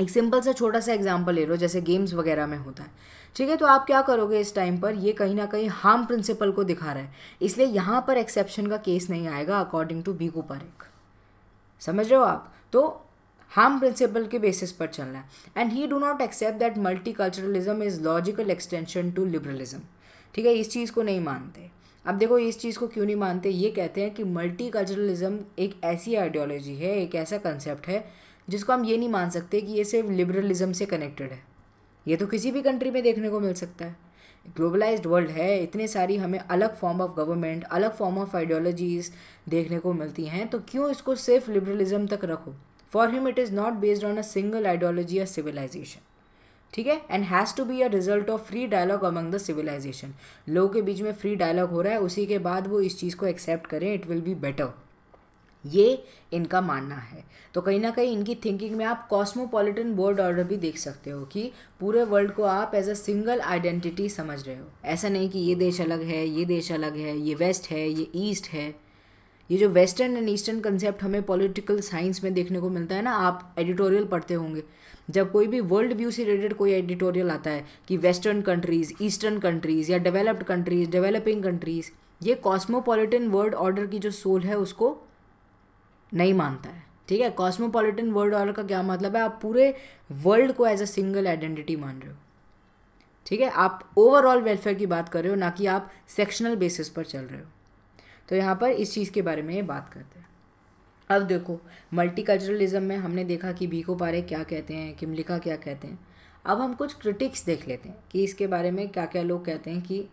एक सिंपल सा छोटा सा एग्जाम्पल ले लो जैसे गेम्स वगैरह में होता है ठीक है तो आप क्या करोगे इस टाइम पर ये कहीं ना कहीं हार्म प्रिंसिपल को दिखा रहा है इसलिए यहाँ पर एक्सेप्शन का केस नहीं आएगा अकॉर्डिंग टू बी पर एक समझ रहे हो आप तो हम प्रिंसिपल के बेसिस पर चलना है and he do not accept that multi culturalism is logical extension to liberalism ठीक है इस चीज़ को नहीं मानते अब देखो इस चीज़ को क्यों नहीं मानते ये कहते हैं कि मल्टी कल्चरलिज्म एक ऐसी आइडियोलॉजी है एक ऐसा कंसेप्ट है जिसको हम ये नहीं मान सकते कि ये सिर्फ लिबरलिज्म से कनेक्टेड है ये तो किसी भी कंट्री में देखने को मिल सकता है ग्लोबलाइज वर्ल्ड है इतने सारी हमें अलग फॉर्म ऑफ गवर्नमेंट अलग फॉर्म ऑफ आइडियोलॉजीज़ देखने को मिलती हैं तो क्यों इसको सिर्फ लिबरलिज्म तक रखो for him it is not based on a single ideology या सिविलाइजेशन ठीक है and has to be a result of free dialogue among the civilisation लोगों के बीच में फ्री डायलॉग हो रहा है उसी के बाद वो इस चीज़ को एक्सेप्ट करें इट विल बी बेटर ये इनका मानना है तो कहीं ना कहीं इनकी थिंकिंग में आप कॉस्मोपॉलिटन वर्ल्ड ऑर्डर भी देख सकते हो कि पूरे वर्ल्ड को आप एज अ सिंगल आइडेंटिटी समझ रहे हो ऐसा नहीं कि ये देश अलग है ये देश अलग है ये वेस्ट है ये ईस्ट है ये जो वेस्टर्न एंड ईस्टर्न कंसेप्ट हमें पॉलिटिकल साइंस में देखने को मिलता है ना आप एडिटोरियल पढ़ते होंगे जब कोई भी वर्ल्ड व्यू से रिलेटेड कोई एडिटोरियल आता है कि वेस्टर्न कंट्रीज़ ईस्टर्न कंट्रीज़ या डेवलप्ड कंट्रीज़ डेवलपिंग कंट्रीज़ ये कॉस्मोपॉलिटन वर्ल्ड ऑर्डर की जो सोल है उसको नहीं मानता है ठीक है कॉस्मोपॉलिटन वर्ल्ड ऑर्डर का क्या मतलब है आप पूरे वर्ल्ड को एज अ सिंगल आइडेंटिटी मान रहे हो ठीक है आप ओवरऑल वेलफेयर की बात कर रहे हो ना कि आप सेक्शनल बेसिस पर चल रहे हो तो यहाँ पर इस चीज़ के बारे में बात करते हैं अब देखो मल्टीकल्चरलिज्म में हमने देखा कि भीको पारे क्या कहते हैं किमलिका क्या कहते हैं अब हम कुछ क्रिटिक्स देख लेते हैं कि इसके बारे में क्या क्या लोग कहते हैं कि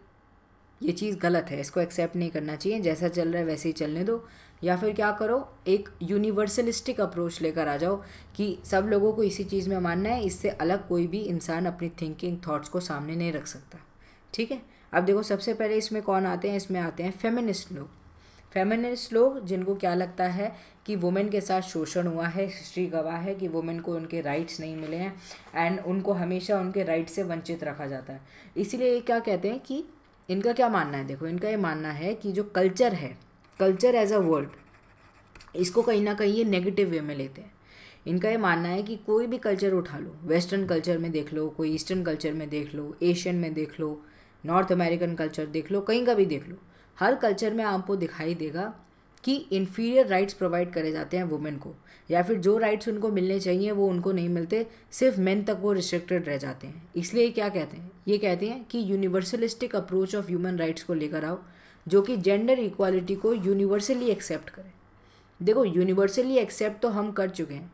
ये चीज़ गलत है इसको एक्सेप्ट नहीं करना चाहिए जैसा चल रहा है वैसे ही चलने दो या फिर क्या करो एक यूनिवर्सलिस्टिक अप्रोच लेकर आ जाओ कि सब लोगों को इसी चीज़ में मानना है इससे अलग कोई भी इंसान अपनी थिंकिंग थाट्स को सामने नहीं रख सकता ठीक है अब देखो सबसे पहले इसमें कौन आते हैं इसमें आते हैं फेमिनिस्ट लोग फेमिनिस्ट लोग जिनको क्या लगता है कि वुमेन के साथ शोषण हुआ है हिस्ट्री गवाह है कि वुमेन को उनके राइट्स नहीं मिले हैं एंड उनको हमेशा उनके राइट से वंचित रखा जाता है इसीलिए ये क्या कहते हैं कि इनका क्या मानना है देखो इनका ये मानना है कि जो कल्चर है कल्चर एज अ वर्ल्ड इसको कहीं ना कहीं ये नेगेटिव वे में लेते हैं इनका ये मानना है कि कोई भी कल्चर उठा लो वेस्टर्न कल्चर में देख लो कोई ईस्टर्न कल्चर में देख लो एशियन में देख लो नॉर्थ अमेरिकन कल्चर देख लो कहीं का भी देख लो हर कल्चर में आपको दिखाई देगा कि इन्फीरियर राइट्स प्रोवाइड करे जाते हैं वुमेन को या फिर जो राइट्स उनको मिलने चाहिए वो उनको नहीं मिलते सिर्फ मेन तक वो रिस्ट्रिक्टेड रह जाते हैं इसलिए क्या कहते हैं ये कहते हैं कि universalistic approach of human rights को लेकर आओ जो कि जेंडर इक्वालिटी को यूनिवर्सली एक्सेप्ट करें देखो यूनिवर्सली एक्सेप्ट तो हम कर चुके हैं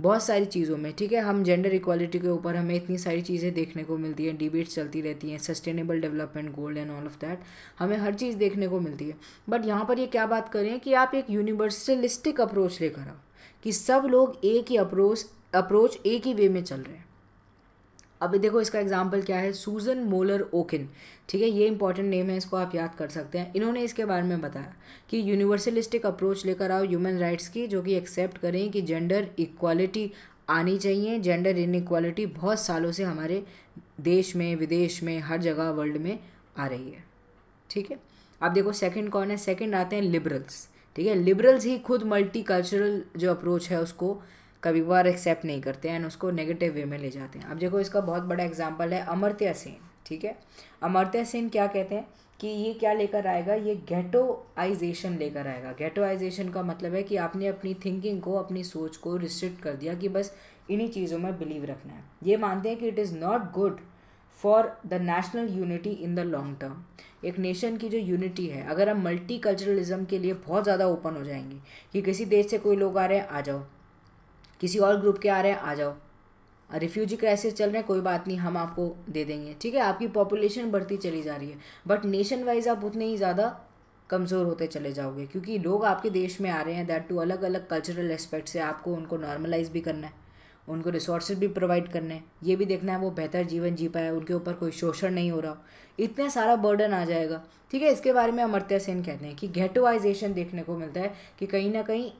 बहुत सारी चीज़ों में ठीक है हम जेंडर इक्वालिटी के ऊपर हमें इतनी सारी चीज़ें देखने को मिलती हैं डिबेट्स चलती रहती हैं sustainable development goal and all of that हमें हर चीज़ देखने को मिलती है बट यहाँ पर ये क्या बात करें कि आप एक यूनिवर्सलिस्टिक अप्रोच लेकर आओ कि सब लोग एक ही अप्रोच अप्रोच एक ही वे में चल रहे हैं अब देखो इसका एग्जाम्पल क्या है सूजन मोलर ओकिन ठीक है ये इंपॉर्टेंट नेम है इसको आप याद कर सकते हैं इन्होंने इसके बारे में बताया कि यूनिवर्सलिस्टिक अप्रोच लेकर आओ ह्यूमन राइट्स की जो कि एक्सेप्ट करें कि जेंडर इक्वालिटी आनी चाहिए जेंडर इनक्वालिटी बहुत सालों से हमारे देश में विदेश में हर जगह वर्ल्ड में आ रही है ठीक है अब देखो सेकंड कौन है सेकंड आते हैं लिबरल्स ठीक है लिबरल्स ही खुद मल्टी कल्चरल जो अप्रोच है उसको कभी बार एक्सेप्ट नहीं करते हैं एंड उसको नेगेटिव वे में ले जाते हैं अब देखो इसका बहुत बड़ा एग्जाम्पल है अमर्त्य सेन ठीक है अमर्त्य सेन क्या कहते हैं कि ये क्या लेकर आएगा ये गेटोआइजेशन लेकर आएगा गेटोआइजेशन का मतलब है कि आपने अपनी थिंकिंग को अपनी सोच को रिस्ट्रिक्ट कर दिया कि बस इन्हीं चीज़ों में बिलीव रखना है ये मानते हैं कि it is not good for the national unity in the long term एक नेशन की जो यूनिटी है अगर हम मल्टी कल्चरलिज्म के लिए बहुत ज़्यादा ओपन हो जाएंगे कि किसी देश से कोई लोग आ रहे हैं आ जाओ किसी और ग्रुप के आ रहे हैं आ जाओ रिफ्यूजी क्राइसिस चल रहे हैं कोई बात नहीं हम आपको दे देंगे ठीक है आपकी पॉपुलेशन बढ़ती चली जा रही है बट नेशन वाइज आप उतने ही ज़्यादा कमज़ोर होते चले जाओगे क्योंकि लोग आपके देश में आ रहे हैं दैट टू अलग अलग कल्चरल एस्पेक्ट से आपको उनको नॉर्मलाइज भी करना है उनको रिसोर्स भी प्रोवाइड करने हैं ये भी देखना है वो बेहतर जीवन जी पाए उनके ऊपर कोई शोषण नहीं हो रहा हो इतना सारा बर्डन आ जाएगा ठीक है इसके बारे में अमर्त्या सेन कहते हैं कि घेटोवाइजेशन देखने को मिलता है कि कहीं ना कहीं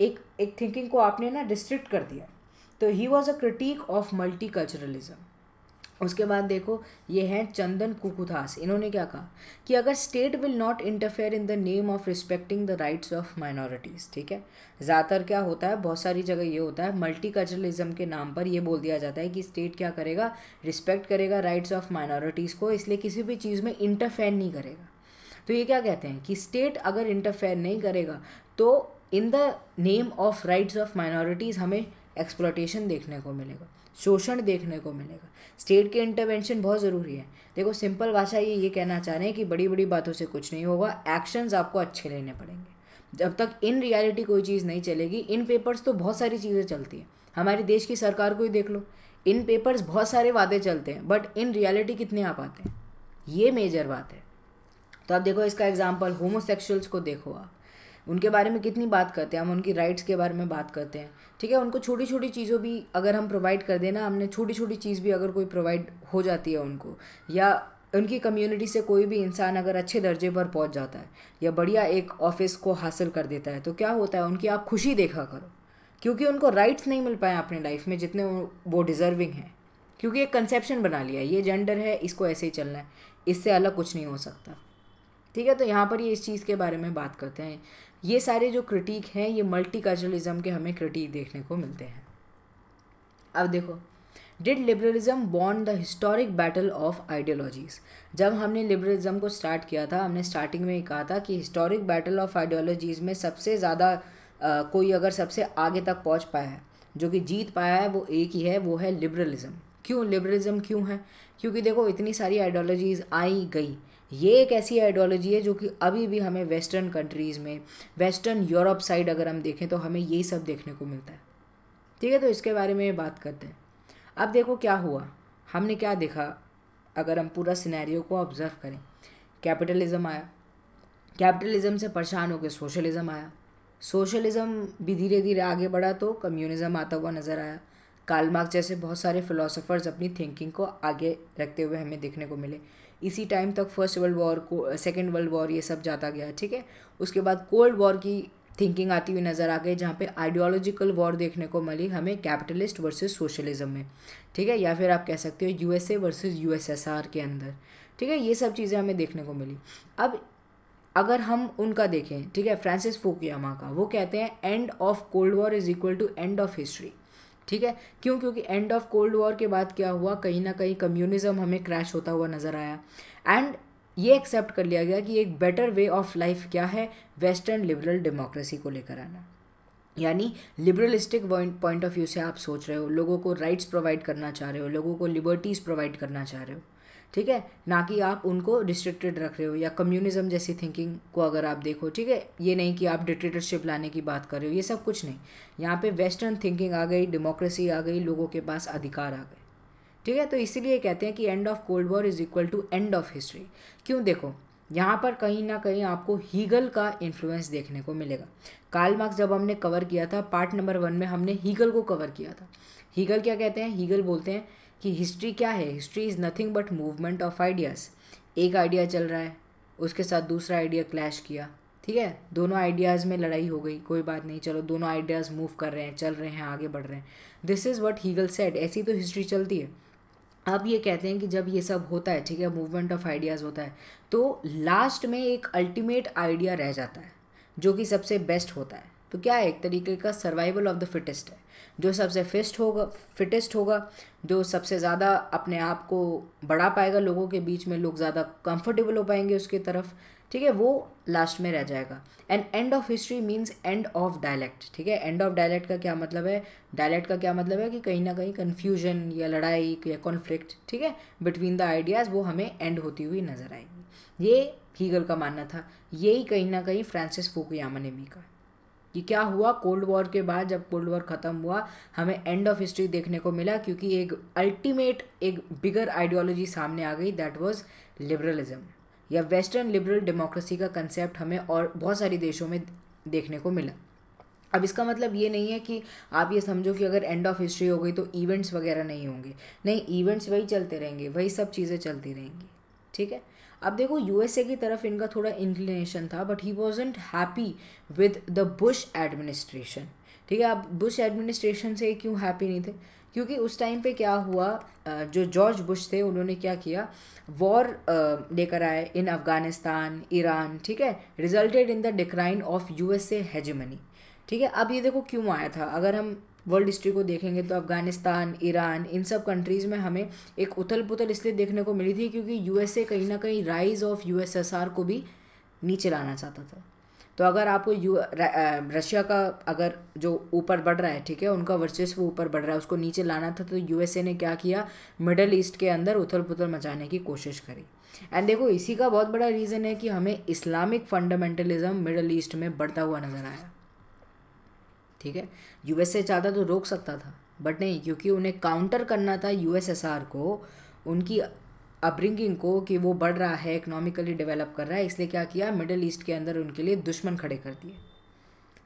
एक एक थिंकिंग को आपने ना रिस्ट्रिक्ट कर दिया तो he was a critic of multiculturalism उसके बाद देखो ये हैं चंदन कुकुथास इन्होंने क्या कहा कि अगर state will not interfere in the name of respecting the rights of minorities ठीक है ज़्यादातर क्या होता है बहुत सारी जगह ये होता है मल्टी कल्चरलिज्म के नाम पर ये बोल दिया जाता है कि स्टेट क्या करेगा रिस्पेक्ट करेगा राइट्स ऑफ माइनॉरिटीज़ को इसलिए किसी भी चीज़ में इंटरफेयर नहीं करेगा तो ये क्या कहते हैं कि स्टेट अगर इंटरफेयर नहीं करेगा तो in the name of rights of minorities हमें एक्सप्लोटेशन देखने को मिलेगा शोषण देखने को मिलेगा स्टेट के इंटरवेंशन बहुत ज़रूरी है देखो सिंपल भाषा ये ये कहना चाह रहे हैं कि बड़ी बड़ी बातों से कुछ नहीं होगा एक्शंस आपको अच्छे लेने पड़ेंगे जब तक इन रियलिटी कोई चीज़ नहीं चलेगी इन पेपर्स तो बहुत सारी चीज़ें चलती हैं हमारे देश की सरकार को ही देख लो इन पेपर्स बहुत सारे वादे चलते हैं बट इन रियलिटी कितने आ पाते हैं ये मेजर बात है तो आप देखो इसका एग्जाम्पल होमोसेक्शुअल्स को देखो आप उनके बारे में कितनी बात करते हैं हम उनकी राइट्स के बारे में बात करते हैं ठीक है उनको छोटी छोटी चीज़ों भी अगर हम प्रोवाइड कर देना हमने छोटी छोटी चीज़ भी अगर कोई प्रोवाइड हो जाती है उनको या उनकी कम्युनिटी से कोई भी इंसान अगर अच्छे दर्जे पर पहुंच जाता है या बढ़िया एक ऑफिस को हासिल कर देता है तो क्या होता है उनकी आप खुशी देखा करो क्योंकि उनको राइट्स नहीं मिल पाए अपने लाइफ में जितने वो डिज़र्विंग हैं क्योंकि एक कंसेप्शन बना लिया है ये जेंडर है इसको ऐसे ही चलना है इससे अलग कुछ नहीं हो सकता ठीक है तो यहाँ पर ये इस चीज़ के बारे में बात करते हैं ये सारे जो क्रिटिक हैं ये मल्टी कल्चरलिज्म के हमें क्रिटिक देखने को मिलते हैं अब देखो did liberalism bond the historic battle of ideologies जब हमने लिबरलिज्म को स्टार्ट किया था हमने स्टार्टिंग में कहा था कि हिस्टोरिक बैटल ऑफ आइडियोलॉजीज़ में सबसे ज़्यादा कोई अगर सबसे आगे तक पहुँच पाया है जो कि जीत पाया है वो एक ही है वो है लिबरलिज्म क्यों लिबरलिज्म क्यों है क्योंकि देखो इतनी सारी आइडियोलॉजीज़ आई गई ये एक ऐसी आइडियोलॉजी है जो कि अभी भी हमें वेस्टर्न कंट्रीज़ में वेस्टर्न यूरोप साइड अगर हम देखें तो हमें यही सब देखने को मिलता है ठीक है तो इसके बारे में बात करते हैं अब देखो क्या हुआ हमने क्या देखा अगर हम पूरा सिनेरियो को ऑब्ज़र्व करें कैपिटलिज़म आया कैपिटलिज़म से परेशान होकर सोशलिज़म आया सोशलिज़म भी धीरे धीरे आगे बढ़ा तो कम्युनिज़म आता हुआ नज़र आया कालमार्क जैसे बहुत सारे फ़िलोसोफ़र्स अपनी थिंकिंग को आगे रखते हुए हमें देखने को मिले इसी टाइम तक फर्स्ट वर्ल्ड वॉर को सेकेंड वर्ल्ड वॉर ये सब जाता गया ठीक है उसके बाद कोल्ड वॉर की थिंकिंग आती हुई नज़र आ गई जहाँ पे आइडियोलॉजिकल वॉर देखने को मिली हमें कैपिटलिस्ट वर्सेस सोशलिज्म में ठीक है या फिर आप कह सकते हो यूएसए वर्सेस यूएसएसआर के अंदर ठीक है ये सब चीज़ें हमें देखने को मिली अब अगर हम उनका देखें ठीक है फ्रांसिस फोकियामा का वो कहते हैं end of cold war is equal to end of history ठीक है क्यों क्योंकि एंड ऑफ कोल्ड वॉर के बाद क्या हुआ कहीं ना कहीं कम्युनिज्म हमें क्रैश होता हुआ नज़र आया एंड ये एक्सेप्ट कर लिया गया कि एक बेटर वे ऑफ लाइफ क्या है वेस्टर्न लिबरल डेमोक्रेसी को लेकर आना यानी लिबरलिस्टिक पॉइंट ऑफ व्यू से आप सोच रहे हो लोगों को राइट्स प्रोवाइड करना चाह रहे हो लोगों को लिबर्टीज़ प्रोवाइड करना चाह रहे हो ठीक है ना कि आप उनको रिस्ट्रिक्टेड रख रहे हो या कम्युनिज्म जैसी थिंकिंग को अगर आप देखो ठीक है ये नहीं कि आप डिक्टेटरशिप लाने की बात कर रहे हो ये सब कुछ नहीं यहाँ पे वेस्टर्न थिंकिंग आ गई डेमोक्रेसी आ गई लोगों के पास अधिकार आ गए ठीक है तो इसीलिए कहते हैं कि end of cold war is equal to end of history क्यों देखो यहाँ पर कहीं ना कहीं आपको हीगल का इन्फ्लुएंस देखने को मिलेगा काल मार्क्स जब हमने कवर किया था पार्ट नंबर वन में हमने हीगल को कवर किया था हीगल क्या कहते हैं हीगल बोलते हैं कि हिस्ट्री क्या है history is nothing but movement of ideas एक आइडिया चल रहा है उसके साथ दूसरा आइडिया क्लैश किया ठीक है दोनों आइडियाज़ में लड़ाई हो गई कोई बात नहीं चलो दोनों आइडियाज़ मूव कर रहे हैं चल रहे हैं आगे बढ़ रहे हैं this is what Hegel said ऐसी तो हिस्ट्री चलती है आप ये कहते हैं कि जब ये सब होता है ठीक है मूवमेंट ऑफ आइडियाज़ होता है तो लास्ट में एक अल्टीमेट आइडिया रह जाता है जो कि सबसे बेस्ट होता है तो क्या है एक तरीके का सर्वाइवल ऑफ द फिटेस्ट है जो सबसे फिस्ट होगा फिटेस्ट होगा जो सबसे ज़्यादा अपने आप को बढ़ा पाएगा लोगों के बीच में लोग ज़्यादा कंफर्टेबल हो पाएंगे उसकी तरफ ठीक है वो लास्ट में रह जाएगा and end of history means end of dialectic ठीक है एंड ऑफ डायलैक्ट का क्या मतलब है डायलैक्ट का क्या मतलब है कि कहीं ना कहीं कन्फ्यूजन या लड़ाई या कॉन्फ्लिक्ट ठीक है बिटवीन द आइडियाज़ वो हमें एंड होती हुई नज़र आएगी ये हीगल का मानना था यही कहीं ना कहीं फ्रांसिस फुकुयामा ने भी कहा कि क्या हुआ कोल्ड वॉर के बाद जब कोल्ड वॉर ख़त्म हुआ हमें एंड ऑफ हिस्ट्री देखने को मिला क्योंकि एक अल्टीमेट एक बिगर आइडियोलॉजी सामने आ गई दैट वॉज लिबरलिज्म या वेस्टर्न लिबरल डेमोक्रेसी का कंसेप्ट हमें और बहुत सारी देशों में देखने को मिला अब इसका मतलब ये नहीं है कि आप ये समझो कि अगर एंड ऑफ हिस्ट्री हो गई तो इवेंट्स वगैरह नहीं होंगे नहीं इवेंट्स वही चलते रहेंगे वही सब चीज़ें चलती रहेंगी ठीक है अब देखो यूएसए की तरफ इनका थोड़ा इंक्लिनेशन था but he wasn't happy with the Bush administration ठीक है अब बुश एडमिनिस्ट्रेशन से क्यों हैप्पी नहीं थे क्योंकि उस टाइम पे क्या हुआ जो जॉर्ज बुश थे उन्होंने क्या किया वॉर लेकर आए इन अफ़गानिस्तान ईरान ठीक है resulted in the decline of USA hegemony ठीक है अब ये देखो क्यों आया था अगर हम वर्ल्ड हिस्ट्री को देखेंगे तो अफगानिस्तान ईरान इन सब कंट्रीज़ में हमें एक उथल पुथल इसलिए देखने को मिली थी क्योंकि यू कहीं ना कहीं राइज ऑफ यू को भी नीचे लाना चाहता था तो अगर आपको यू रशिया का अगर जो ऊपर बढ़ रहा है ठीक है उनका वर्चस्व ऊपर बढ़ रहा है उसको नीचे लाना था तो यूएसए ने क्या किया मिडल ईस्ट के अंदर उथल पुथल मचाने की कोशिश करी एंड देखो इसी का बहुत बड़ा रीज़न है कि हमें इस्लामिक फंडामेंटलिज्म मिडल ईस्ट में बढ़ता हुआ नज़र आया ठीक है यूएसए चाहता तो रोक सकता था बट नहीं क्योंकि उन्हें काउंटर करना था यूएसएसआर को उनकी अपब्रिंगिंग को कि वो बढ़ रहा है इकोनॉमिकली डेवलप कर रहा है इसलिए क्या किया मिडिल ईस्ट के अंदर उनके लिए दुश्मन खड़े कर दिए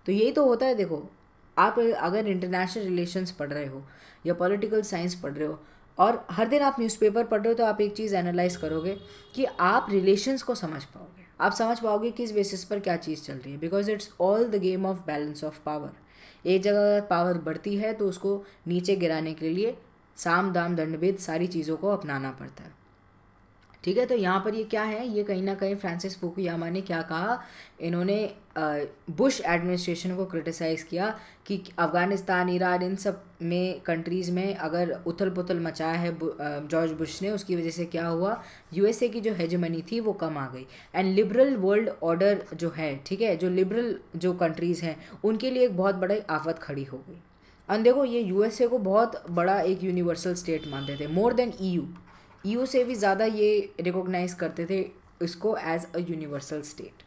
तो यही तो होता है देखो आप अगर इंटरनेशनल रिलेशंस पढ़ रहे हो या पॉलिटिकल साइंस पढ़ रहे हो और हर दिन आप न्यूज़पेपर पढ़ रहे हो तो आप एक चीज़ एनालाइज करोगे कि आप रिलेशंस को समझ पाओगे आप समझ पाओगे किस बेसिस पर क्या चीज़ चल रही है because it's all the game of balance of power एक जगह अगर पावर बढ़ती है तो उसको नीचे गिराने के लिए साम दाम दंडभेद सारी चीज़ों को अपनाना पड़ता है ठीक है तो यहाँ पर ये क्या है ये कहीं ना कहीं फ्रांसिस फुकुयामा ने क्या कहा इन्होंने बुश एडमिनिस्ट्रेशन को क्रिटिसाइज़ किया कि अफ़गानिस्तान ईरान इन सब में कंट्रीज़ में अगर उथल पुथल मचाया है जॉर्ज बुश ने उसकी वजह से क्या हुआ यूएसए की जो हेजमनी थी वो कम आ गई एंड लिबरल वर्ल्ड ऑर्डर जो है ठीक है जो लिबरल जो कंट्रीज़ हैं उनके लिए एक बहुत बड़ी आफत खड़ी हो गई एंड देखो ये यूएसए को बहुत बड़ा एक यूनिवर्सल स्टेट मानते थे मोर देन ईयू यू से भी ज़्यादा ये रिकॉग्नाइज करते थे इसको एज अ यूनिवर्सल स्टेट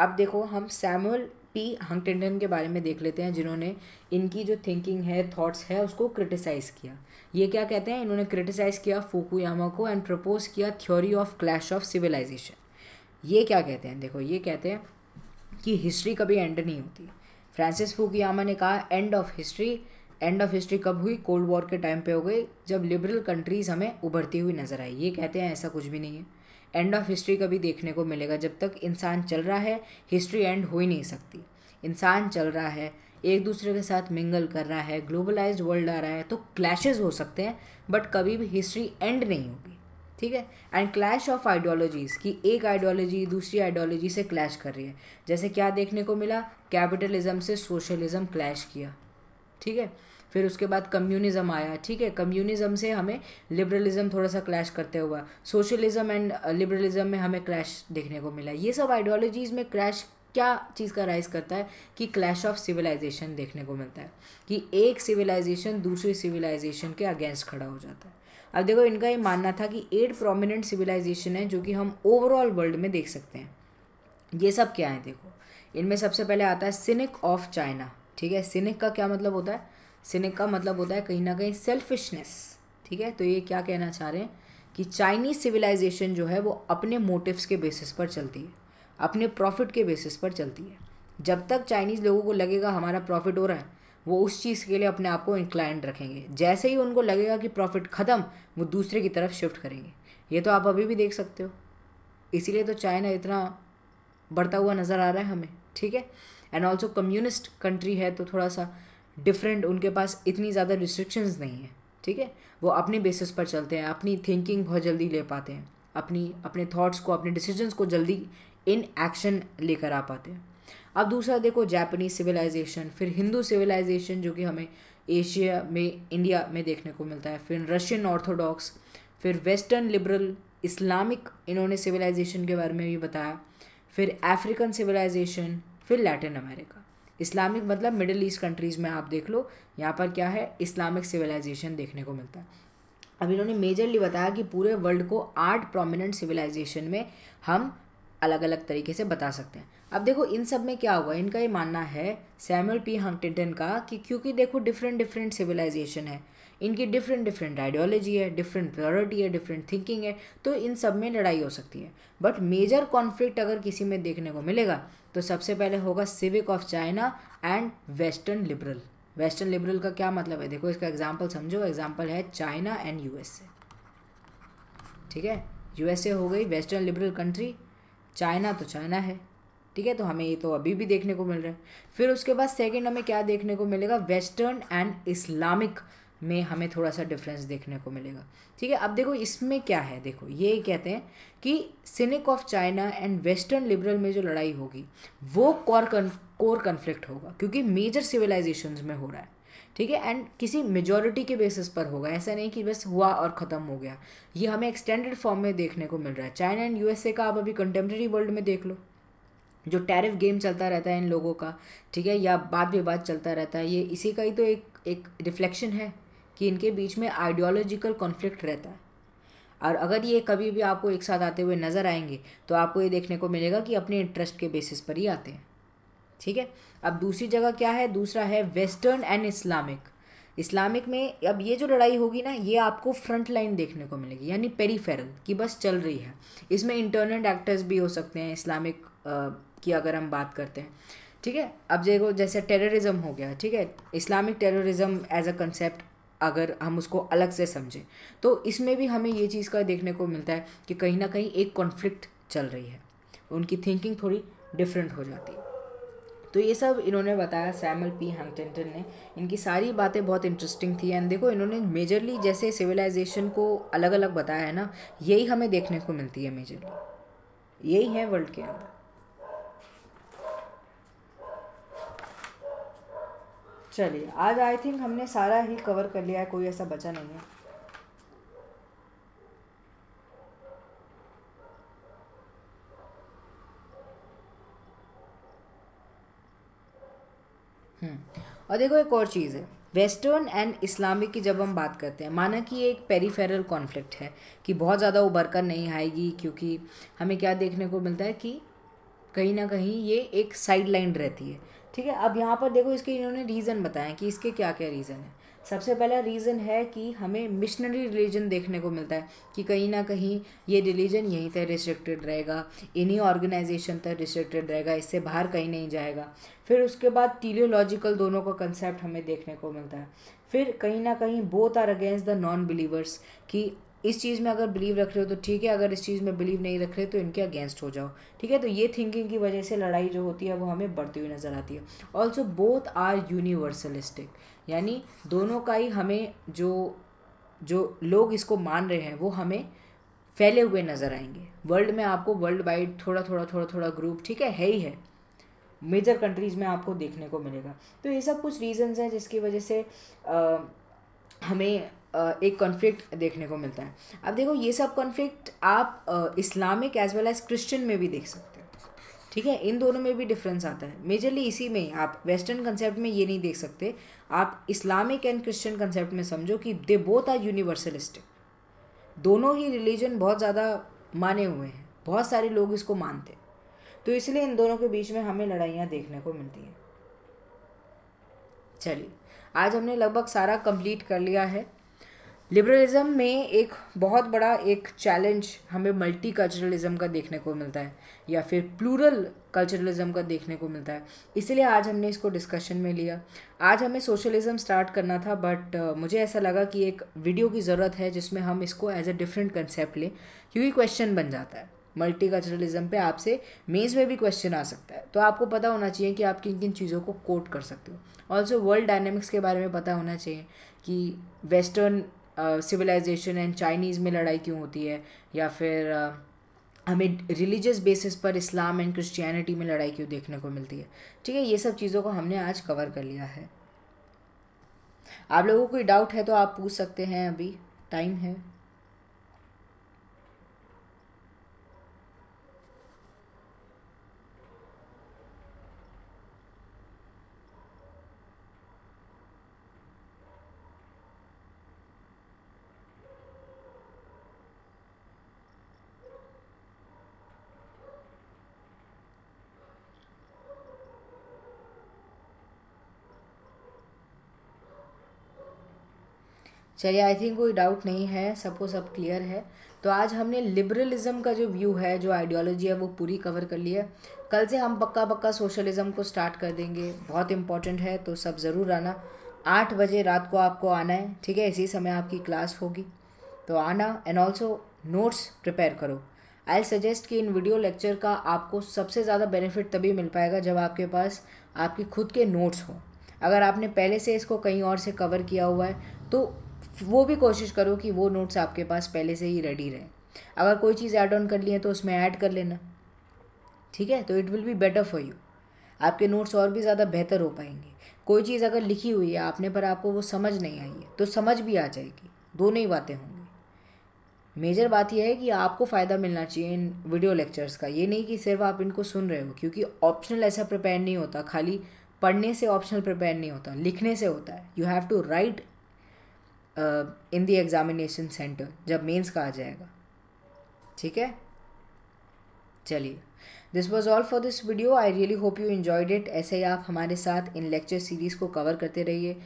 अब देखो हम सैमुअल पी हंगटेंडन के बारे में देख लेते हैं जिन्होंने इनकी जो थिंकिंग है थॉट्स है उसको क्रिटिसाइज़ किया ये क्या कहते हैं इन्होंने क्रिटिसाइज़ किया फुकुयामा को एंड प्रपोज किया theory of clash of civilisation ये क्या कहते हैं देखो ये कहते हैं कि हिस्ट्री कभी एंड नहीं होती फ्रांसिस फुकुयामा ने कहा end of history end of history कब हुई कोल्ड वॉर के टाइम पे हो गई जब लिबरल कंट्रीज़ हमें उभरती हुई नज़र आई ये कहते हैं ऐसा कुछ भी नहीं है एंड ऑफ हिस्ट्री कभी देखने को मिलेगा जब तक इंसान चल रहा है हिस्ट्री एंड हो ही नहीं सकती इंसान चल रहा है एक दूसरे के साथ मिंगल कर रहा है ग्लोबलाइज वर्ल्ड आ रहा है तो क्लैशेज हो सकते हैं बट कभी भी हिस्ट्री एंड नहीं होगी ठीक है एंड क्लैश ऑफ आइडियोलॉजीज़ की एक आइडियोलॉजी दूसरी आइडियोलॉजी से क्लैश कर रही है जैसे क्या देखने को मिला कैपिटलिज्म से सोशलिज्म क्लैश किया ठीक है फिर उसके बाद कम्युनिज्म आया ठीक है कम्युनिज्म से हमें लिबरलिज्म थोड़ा सा क्लैश करते हुआ सोशलिज्म एंड लिबरलिज्म में हमें क्रैश देखने को मिला ये सब आइडियोलॉजीज़ में क्रैश क्या चीज़ का राइज करता है कि क्लैश ऑफ सिविलाइजेशन देखने को मिलता है कि एक सिविलाइजेशन दूसरी सिविलाइजेशन के अगेंस्ट खड़ा हो जाता है अब देखो इनका ये मानना था कि एट प्रोमिनेंट सिविलाइजेशन है जो कि हम ओवरऑल वर्ल्ड में देख सकते हैं ये सब क्या है देखो इनमें सबसे पहले आता है सिनिक ऑफ चाइना ठीक है सिनिक का क्या मतलब होता है सिनिक का मतलब होता है कहीं ना कहीं सेल्फिशनेस ठीक है तो ये क्या कहना चाह रहे हैं कि चाइनीज सिविलाइजेशन जो है वो अपने मोटिव्स के बेसिस पर चलती है अपने प्रॉफिट के बेसिस पर चलती है जब तक चाइनीज़ लोगों को लगेगा हमारा प्रॉफिट हो रहा है वो उस चीज़ के लिए अपने आप को इंक्लाइंड रखेंगे जैसे ही उनको लगेगा कि प्रॉफिट ख़त्म वो दूसरे की तरफ शिफ्ट करेंगे ये तो आप अभी भी देख सकते हो इसीलिए तो चाइना इतना बढ़ता हुआ नज़र आ रहा है हमें ठीक है एंड ऑल्सो कम्युनिस्ट कंट्री है तो थोड़ा सा डिफरेंट उनके पास इतनी ज़्यादा रिस्ट्रिक्शंस नहीं है ठीक है वो अपने बेसिस पर चलते हैं अपनी थिंकिंग बहुत जल्दी ले पाते हैं अपनी अपने थॉट्स को अपने डिसीजंस को जल्दी इन एक्शन लेकर आ पाते हैं अब दूसरा देखो जैपनीज सिविलाइजेशन फिर हिंदू सिविलाइजेशन जो कि हमें एशिया में इंडिया में देखने को मिलता है फिर रशियन ऑर्थोडॉक्स फिर वेस्टर्न लिबरल इस्लामिक इन्होंने सिविलाइजेशन के बारे में भी बताया फिर अफ्रीकन सिविलाइजेशन फिर लैटिन अमेरिका इस्लामिक मतलब मिडिल ईस्ट कंट्रीज़ में आप देख लो यहाँ पर क्या है इस्लामिक सिविलाइजेशन देखने को मिलता है अब इन्होंने मेजरली बताया कि पूरे वर्ल्ड को आठ प्रोमिनेंट सिविलाइजेशन में हम अलग अलग तरीके से बता सकते हैं अब देखो इन सब में क्या हुआ इनका ये मानना है सैमुअल पी हंगटिंटन का कि क्योंकि देखो डिफरेंट डिफरेंट सिविलाइजेशन है इनकी डिफरेंट डिफरेंट आइडियोलॉजी है डिफरेंट प्रायोरिटी है डिफरेंट थिंकिंग है तो इन सब में लड़ाई हो सकती है बट मेजर कॉन्फ्लिक्ट अगर किसी में देखने को मिलेगा तो सबसे पहले होगा sinic of China and western liberal western liberal का क्या मतलब है देखो इसका एग्जाम्पल समझो एग्जाम्पल है चाइना एंड यूएसए ठीक है यूएसए हो गई वेस्टर्न लिबरल कंट्री चाइना तो चाइना है ठीक है तो हमें ये तो अभी भी देखने को मिल रहा है फिर उसके बाद सेकेंड हमें क्या देखने को मिलेगा वेस्टर्न एंड इस्लामिक में हमें थोड़ा सा डिफरेंस देखने को मिलेगा ठीक है अब देखो इसमें क्या है देखो ये कहते हैं कि sinic of China and western liberal में जो लड़ाई होगी वो कोर कोर कन्फ्लिक्ट होगा क्योंकि मेजर सिविलाइजेशन में हो रहा है ठीक है एंड किसी मेजोरिटी के बेसिस पर होगा ऐसा नहीं कि बस हुआ और ख़त्म हो गया ये हमें एक्सटेंडेड फॉर्म में देखने को मिल रहा है चाइना एंड यूएसए का आप अभी कंटेम्प्रेरी वर्ल्ड में देख लो जो टैरिफ गेम चलता रहता है इन लोगों का ठीक है या बात विवाद चलता रहता है ये इसी का ही तो एक एक रिफ्लेक्शन है कि इनके बीच में आइडियोलॉजिकल कॉन्फ्लिक्ट रहता है और अगर ये कभी भी आपको एक साथ आते हुए नज़र आएंगे तो आपको ये देखने को मिलेगा कि अपने इंटरेस्ट के बेसिस पर ही आते हैं ठीक है अब दूसरी जगह क्या है दूसरा है वेस्टर्न एंड इस्लामिक इस्लामिक में अब ये जो लड़ाई होगी ना ये आपको फ्रंट लाइन देखने को मिलेगी यानी पेरीफेरल की बस चल रही है इसमें इंटरनल एक्टर्स भी हो सकते हैं इस्लामिक की अगर हम बात करते हैं ठीक है अब देखो जैसे टेररिज्म हो गया ठीक है Islamic terrorism as a concept अगर हम उसको अलग से समझें तो इसमें भी हमें ये चीज़ का देखने को मिलता है कि कहीं ना कहीं एक कॉन्फ्लिक्ट चल रही है उनकी थिंकिंग थोड़ी डिफरेंट हो जाती है तो ये सब इन्होंने बताया सैमल पी हैम्पटेंटन ने इनकी सारी बातें बहुत इंटरेस्टिंग थी एंड देखो इन्होंने मेजरली जैसे सिविलाइजेशन को अलग अलग बताया है ना यही हमें देखने को मिलती है मेजरली यही है वर्ल्ड के अंदर चलिए आज आई थिंक हमने सारा ही कवर कर लिया है कोई ऐसा बचा नहीं है हम्म, और देखो एक और चीज़ है वेस्टर्न एंड इस्लामिक की जब हम बात करते हैं माना कि ये एक पेरीफेरल कॉन्फ्लिक्ट है कि बहुत ज़्यादा उभर कर नहीं आएगी क्योंकि हमें क्या देखने को मिलता है कि कहीं ना कहीं ये एक साइड लाइन रहती है ठीक है अब यहाँ पर देखो इसके इन्होंने रीज़न बताया कि इसके क्या क्या रीज़न है सबसे पहला रीज़न है कि हमें मिशनरी रिलीजन देखने को मिलता है कि कहीं ना कहीं ये रिलीजन यहीं तक रिस्ट्रिक्टेड रहेगा इन्हीं ऑर्गेनाइजेशन तक रिस्ट्रिक्टेड रहेगा इससे बाहर कहीं नहीं जाएगा फिर उसके बाद टीलियोलॉजिकल दोनों का कंसेप्ट हमें देखने को मिलता है फिर कहीं ना कहीं both are against the non believers कि इस चीज़ में अगर बिलीव रख रहे हो तो ठीक है अगर इस चीज़ में बिलीव नहीं रख रहे तो इनके अगेंस्ट हो जाओ ठीक है तो ये थिंकिंग की वजह से लड़ाई जो होती है वो हमें बढ़ती हुई नज़र आती है ऑल्सो बोथ आर यूनिवर्सलिस्टिक यानी दोनों का ही हमें जो जो लोग इसको मान रहे हैं वो हमें फैले हुए नज़र आएंगे वर्ल्ड में आपको वर्ल्ड वाइड थोड़ा थोड़ा थोड़ा थोड़ा ग्रुप ठीक है है ही है मेजर कंट्रीज़ में आपको देखने को मिलेगा तो ये सब कुछ रीजंस हैं जिसकी वजह से आ, हमें एक कॉन्फ्लिक्ट देखने को मिलता है अब देखो ये सब कॉन्फ्लिक्ट आप Islamic as well as Christian में भी देख सकते हो ठीक है इन दोनों में भी डिफरेंस आता है मेजरली इसी में आप वेस्टर्न कंसेप्ट में ये नहीं देख सकते आप इस्लामिक एंड क्रिश्चियन कंसेप्ट में समझो कि दे बोथ आर यूनिवर्सलिस्टिक दोनों ही रिलीजन बहुत ज़्यादा माने हुए हैं बहुत सारे लोग इसको मानते हैं तो इसलिए इन दोनों के बीच में हमें लड़ाइयाँ देखने को मिलती हैं चलिए आज हमने लगभग सारा कंप्लीट कर लिया है लिबरलिज़म में एक बहुत बड़ा एक चैलेंज हमें मल्टी कल्चरलिज़म का देखने को मिलता है या फिर प्लूरल कल्चरलिज़म का देखने को मिलता है इसीलिए आज हमने इसको डिस्कशन में लिया आज हमें सोशलिज़म स्टार्ट करना था बट uh, मुझे ऐसा लगा कि एक वीडियो की ज़रूरत है जिसमें हम इसको एज अ डिफरेंट कंसेप्ट लें क्योंकि क्वेश्चन बन जाता है मल्टी कल्चरलिज़म पर आपसे मेज़ में भी क्वेश्चन आ सकता है तो आपको पता होना चाहिए कि आप किन किन चीज़ों को कोट कर सकते हो ऑल्सो वर्ल्ड डायनेमिक्स के बारे में पता होना चाहिए कि वेस्टर्न सिविलाइजेशन एंड चाइनीज़ में लड़ाई क्यों होती है या फिर uh, हमें रिलीजियस बेसिस पर इस्लाम एंड क्रिश्चियनिटी में लड़ाई क्यों देखने को मिलती है ठीक है ये सब चीज़ों को हमने आज कवर कर लिया है आप लोगों को कोई डाउट है तो आप पूछ सकते हैं अभी टाइम है चलिए आई थिंक कोई डाउट नहीं है सबको सब क्लियर है तो आज हमने लिबरलिज्म का जो व्यू है जो आइडियोलॉजी है वो पूरी कवर कर ली है कल से हम पक्का पक्का सोशलिज्म को स्टार्ट कर देंगे बहुत इंपॉर्टेंट है तो सब ज़रूर आना आठ बजे रात को आपको आना है ठीक है इसी समय आपकी क्लास होगी तो आना एंड ऑल्सो नोट्स प्रिपेयर करो आई सजेस्ट कि इन वीडियो लेक्चर का आपको सबसे ज़्यादा बेनिफिट तभी मिल पाएगा जब आपके पास आपकी खुद के नोट्स हों अगर आपने पहले से इसको कहीं और से कवर किया हुआ है तो वो भी कोशिश करो कि वो नोट्स आपके पास पहले से ही रेडी रहें अगर कोई चीज़ ऐड ऑन कर ली है तो उसमें ऐड कर लेना ठीक है तो it will be better for you आपके नोट्स और भी ज़्यादा बेहतर हो पाएंगे कोई चीज़ अगर लिखी हुई है आपने पर आपको वो समझ नहीं आई है तो समझ भी आ जाएगी दोनों ही बातें होंगी मेजर बात यह है कि आपको फ़ायदा मिलना चाहिए इन वीडियो लेक्चर्स का ये नहीं कि सिर्फ आप इनको सुन रहे हो क्योंकि ऑप्शनल ऐसा प्रिपेयर नहीं होता खाली पढ़ने से ऑप्शनल प्रिपेयर नहीं होता लिखने से होता है you have to write in the examination centre जब मेंस का आ जाएगा ठीक है चलिए this was all for this video I really hope you enjoyed it ऐसे ही आप हमारे साथ इन लेक्चर सीरीज़ को कवर करते रहिए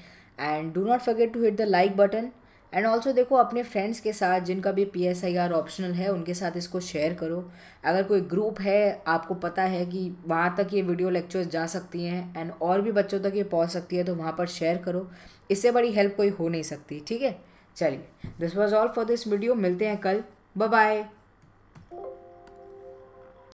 and do not forget to hit the like button and also देखो अपने फ्रेंड्स के साथ जिनका भी P S I R optional है उनके साथ इसको शेयर करो अगर कोई ग्रुप है आपको पता है कि वहाँ तक ये वीडियो लेक्चर्स जा सकती हैं एंड और भी बच्चों तक ये पहुँच सकती है तो वहाँ पर शेयर करो इससे बड़ी हेल्प कोई हो नहीं सकती ठीक है चलिए this was all for this video मिलते हैं कल बाय